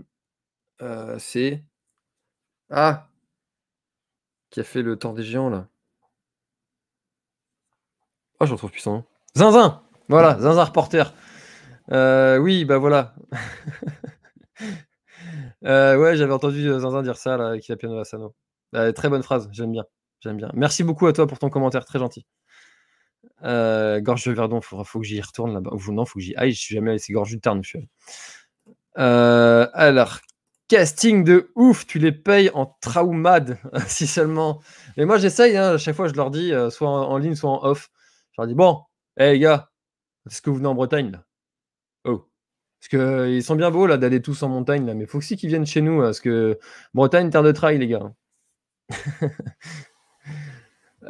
euh, C'est. Ah Qui a fait le temps des géants, là Ah, oh, je trouve puissant. Zinzin Voilà, Zinzin Reporter. Euh, oui, bah voilà. Euh, ouais, j'avais entendu euh, Zinzin dire ça, là, la Piano Sano très bonne phrase, j'aime bien. J'aime bien. Merci beaucoup à toi pour ton commentaire, très gentil. Gorge de Verdon, faut, que j'y retourne là-bas. Non, faut que j'y aille, je suis jamais allé, c'est Gorge du Tarn, je suis alors, casting de ouf, tu les payes en traumade, si seulement. Mais moi, j'essaye, hein, à chaque fois, je leur dis, soit en, ligne, soit en off. Je leur dis, bon, hé les gars, est-ce que vous venez en Bretagne là parce qu'ils euh, sont bien beaux là d'aller tous en montagne, là, mais faut aussi qu'ils viennent chez nous, hein, parce que Bretagne, terre de trail, les gars. 20h,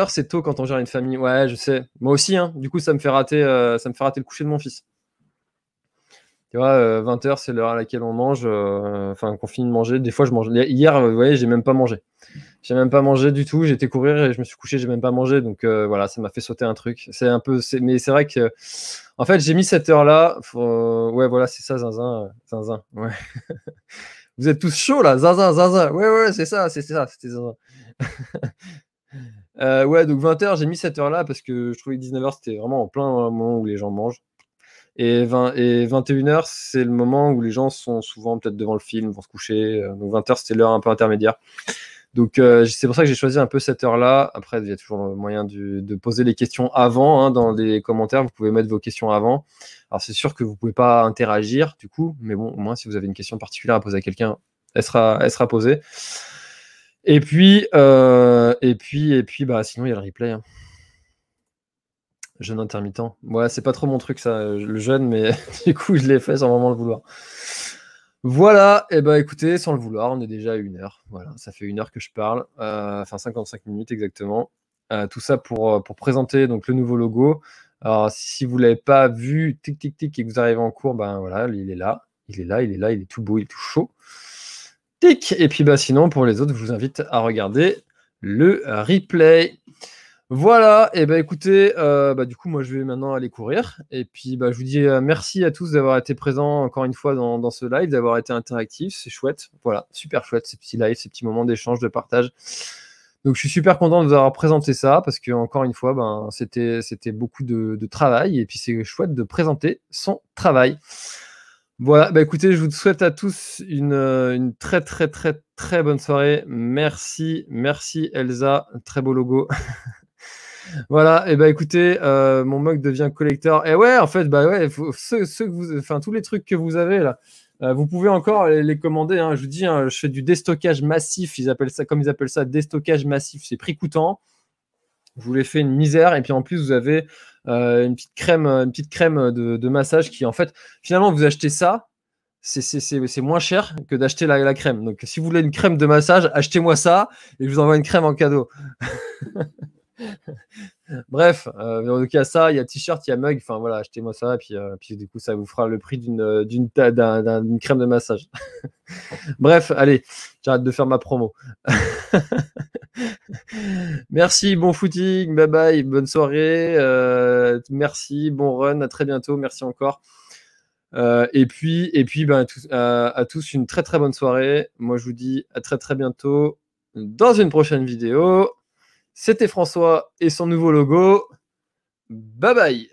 euh, c'est tôt quand on gère une famille. Ouais, je sais. Moi aussi, hein. du coup, ça me fait rater, euh, ça me fait rater le coucher de mon fils. Tu vois, 20h, euh, c'est l'heure à laquelle on mange, euh, enfin, qu'on finit de manger. Des fois, je mange. Hier, vous voyez, j'ai même pas mangé. J'ai même pas mangé du tout. J'étais courir et je me suis couché, j'ai même pas mangé. Donc euh, voilà, ça m'a fait sauter un truc. C'est un peu. Mais c'est vrai que. En fait, j'ai mis cette heure-là. Ouais, voilà, c'est ça, zinzin. Vous êtes tous chauds là, zinzin, zinzin. Ouais, ouais, c'est ça, c'est ça, c'était ouais, donc 20h, j'ai mis cette heure là parce que je trouvais que 19h c'était vraiment en plein moment où les gens mangent. Et, 20, et 21h, c'est le moment où les gens sont souvent peut-être devant le film, vont se coucher. Euh, donc 20h, c'était l'heure un peu intermédiaire. Donc euh, c'est pour ça que j'ai choisi un peu cette heure-là. Après, il y a toujours le moyen de poser les questions avant hein, dans les commentaires. Vous pouvez mettre vos questions avant. Alors c'est sûr que vous ne pouvez pas interagir du coup, mais bon, au moins si vous avez une question particulière à poser à quelqu'un, elle sera, elle sera posée. Et puis, euh, et puis, et puis, bah, sinon il y a le replay. Hein. Jeûne intermittent. Ouais, c'est pas trop mon truc ça, le jeûne, mais du coup, je l'ai fait sans vraiment le vouloir. Voilà, et eh ben, écoutez, sans le vouloir, on est déjà à une heure. Voilà, ça fait une heure que je parle, euh, enfin 55 minutes exactement. Euh, tout ça pour, euh, pour présenter donc le nouveau logo. Alors si vous l'avez pas vu, tic tic tic, et que vous arrivez en cours, ben voilà, il est là, il est là, il est là, il est tout beau, il est tout chaud. Tic. Et puis ben, sinon pour les autres, je vous invite à regarder le replay. Voilà, et eh ben écoutez, euh, bah, du coup, moi je vais maintenant aller courir. Et puis bah, je vous dis euh, merci à tous d'avoir été présents encore une fois dans, ce live, d'avoir été interactifs, c'est chouette. Voilà, super chouette ces petits lives, ces petits moments d'échange, de partage. Donc je suis super content de vous avoir présenté ça parce que encore une fois, ben, c'était, c'était beaucoup de, travail et puis c'est chouette de présenter son travail. Voilà, bah écoutez, je vous souhaite à tous une, euh, une, très très très très bonne soirée. Merci, merci Elsa, très beau logo. Voilà, et eh bah ben, écoutez, euh, mon mug devient collecteur. Et eh ouais, en fait, bah ouais, que vous, enfin tous les trucs que vous avez là, euh, vous pouvez encore les, commander. Hein. je vous dis, hein, je fais du déstockage massif. Ils appellent ça, comme ils appellent ça, déstockage massif. C'est prix coûtant. Je vous les fais une misère. Et puis en plus, vous avez euh, une petite crème, une petite crème de, massage qui, en fait, finalement, vous achetez ça. C'est moins cher que d'acheter la, la crème. Donc, si vous voulez une crème de massage, achetez-moi ça et je vous envoie une crème en cadeau. Bref, euh, donc il y a ça, il y a t-shirt, il y a mug, enfin voilà, achetez-moi ça, puis, euh, puis du coup, ça vous fera le prix d'une, euh, d'une, crème de massage. Bref, allez, j'arrête de faire ma promo. merci, bon footing, bye bye, bonne soirée, euh, merci, bon run, à très bientôt, merci encore. et puis, et puis ben, à, tous, à tous une très très bonne soirée. Moi, je vous dis à très très bientôt dans une prochaine vidéo. C'était François et son nouveau logo. Bye bye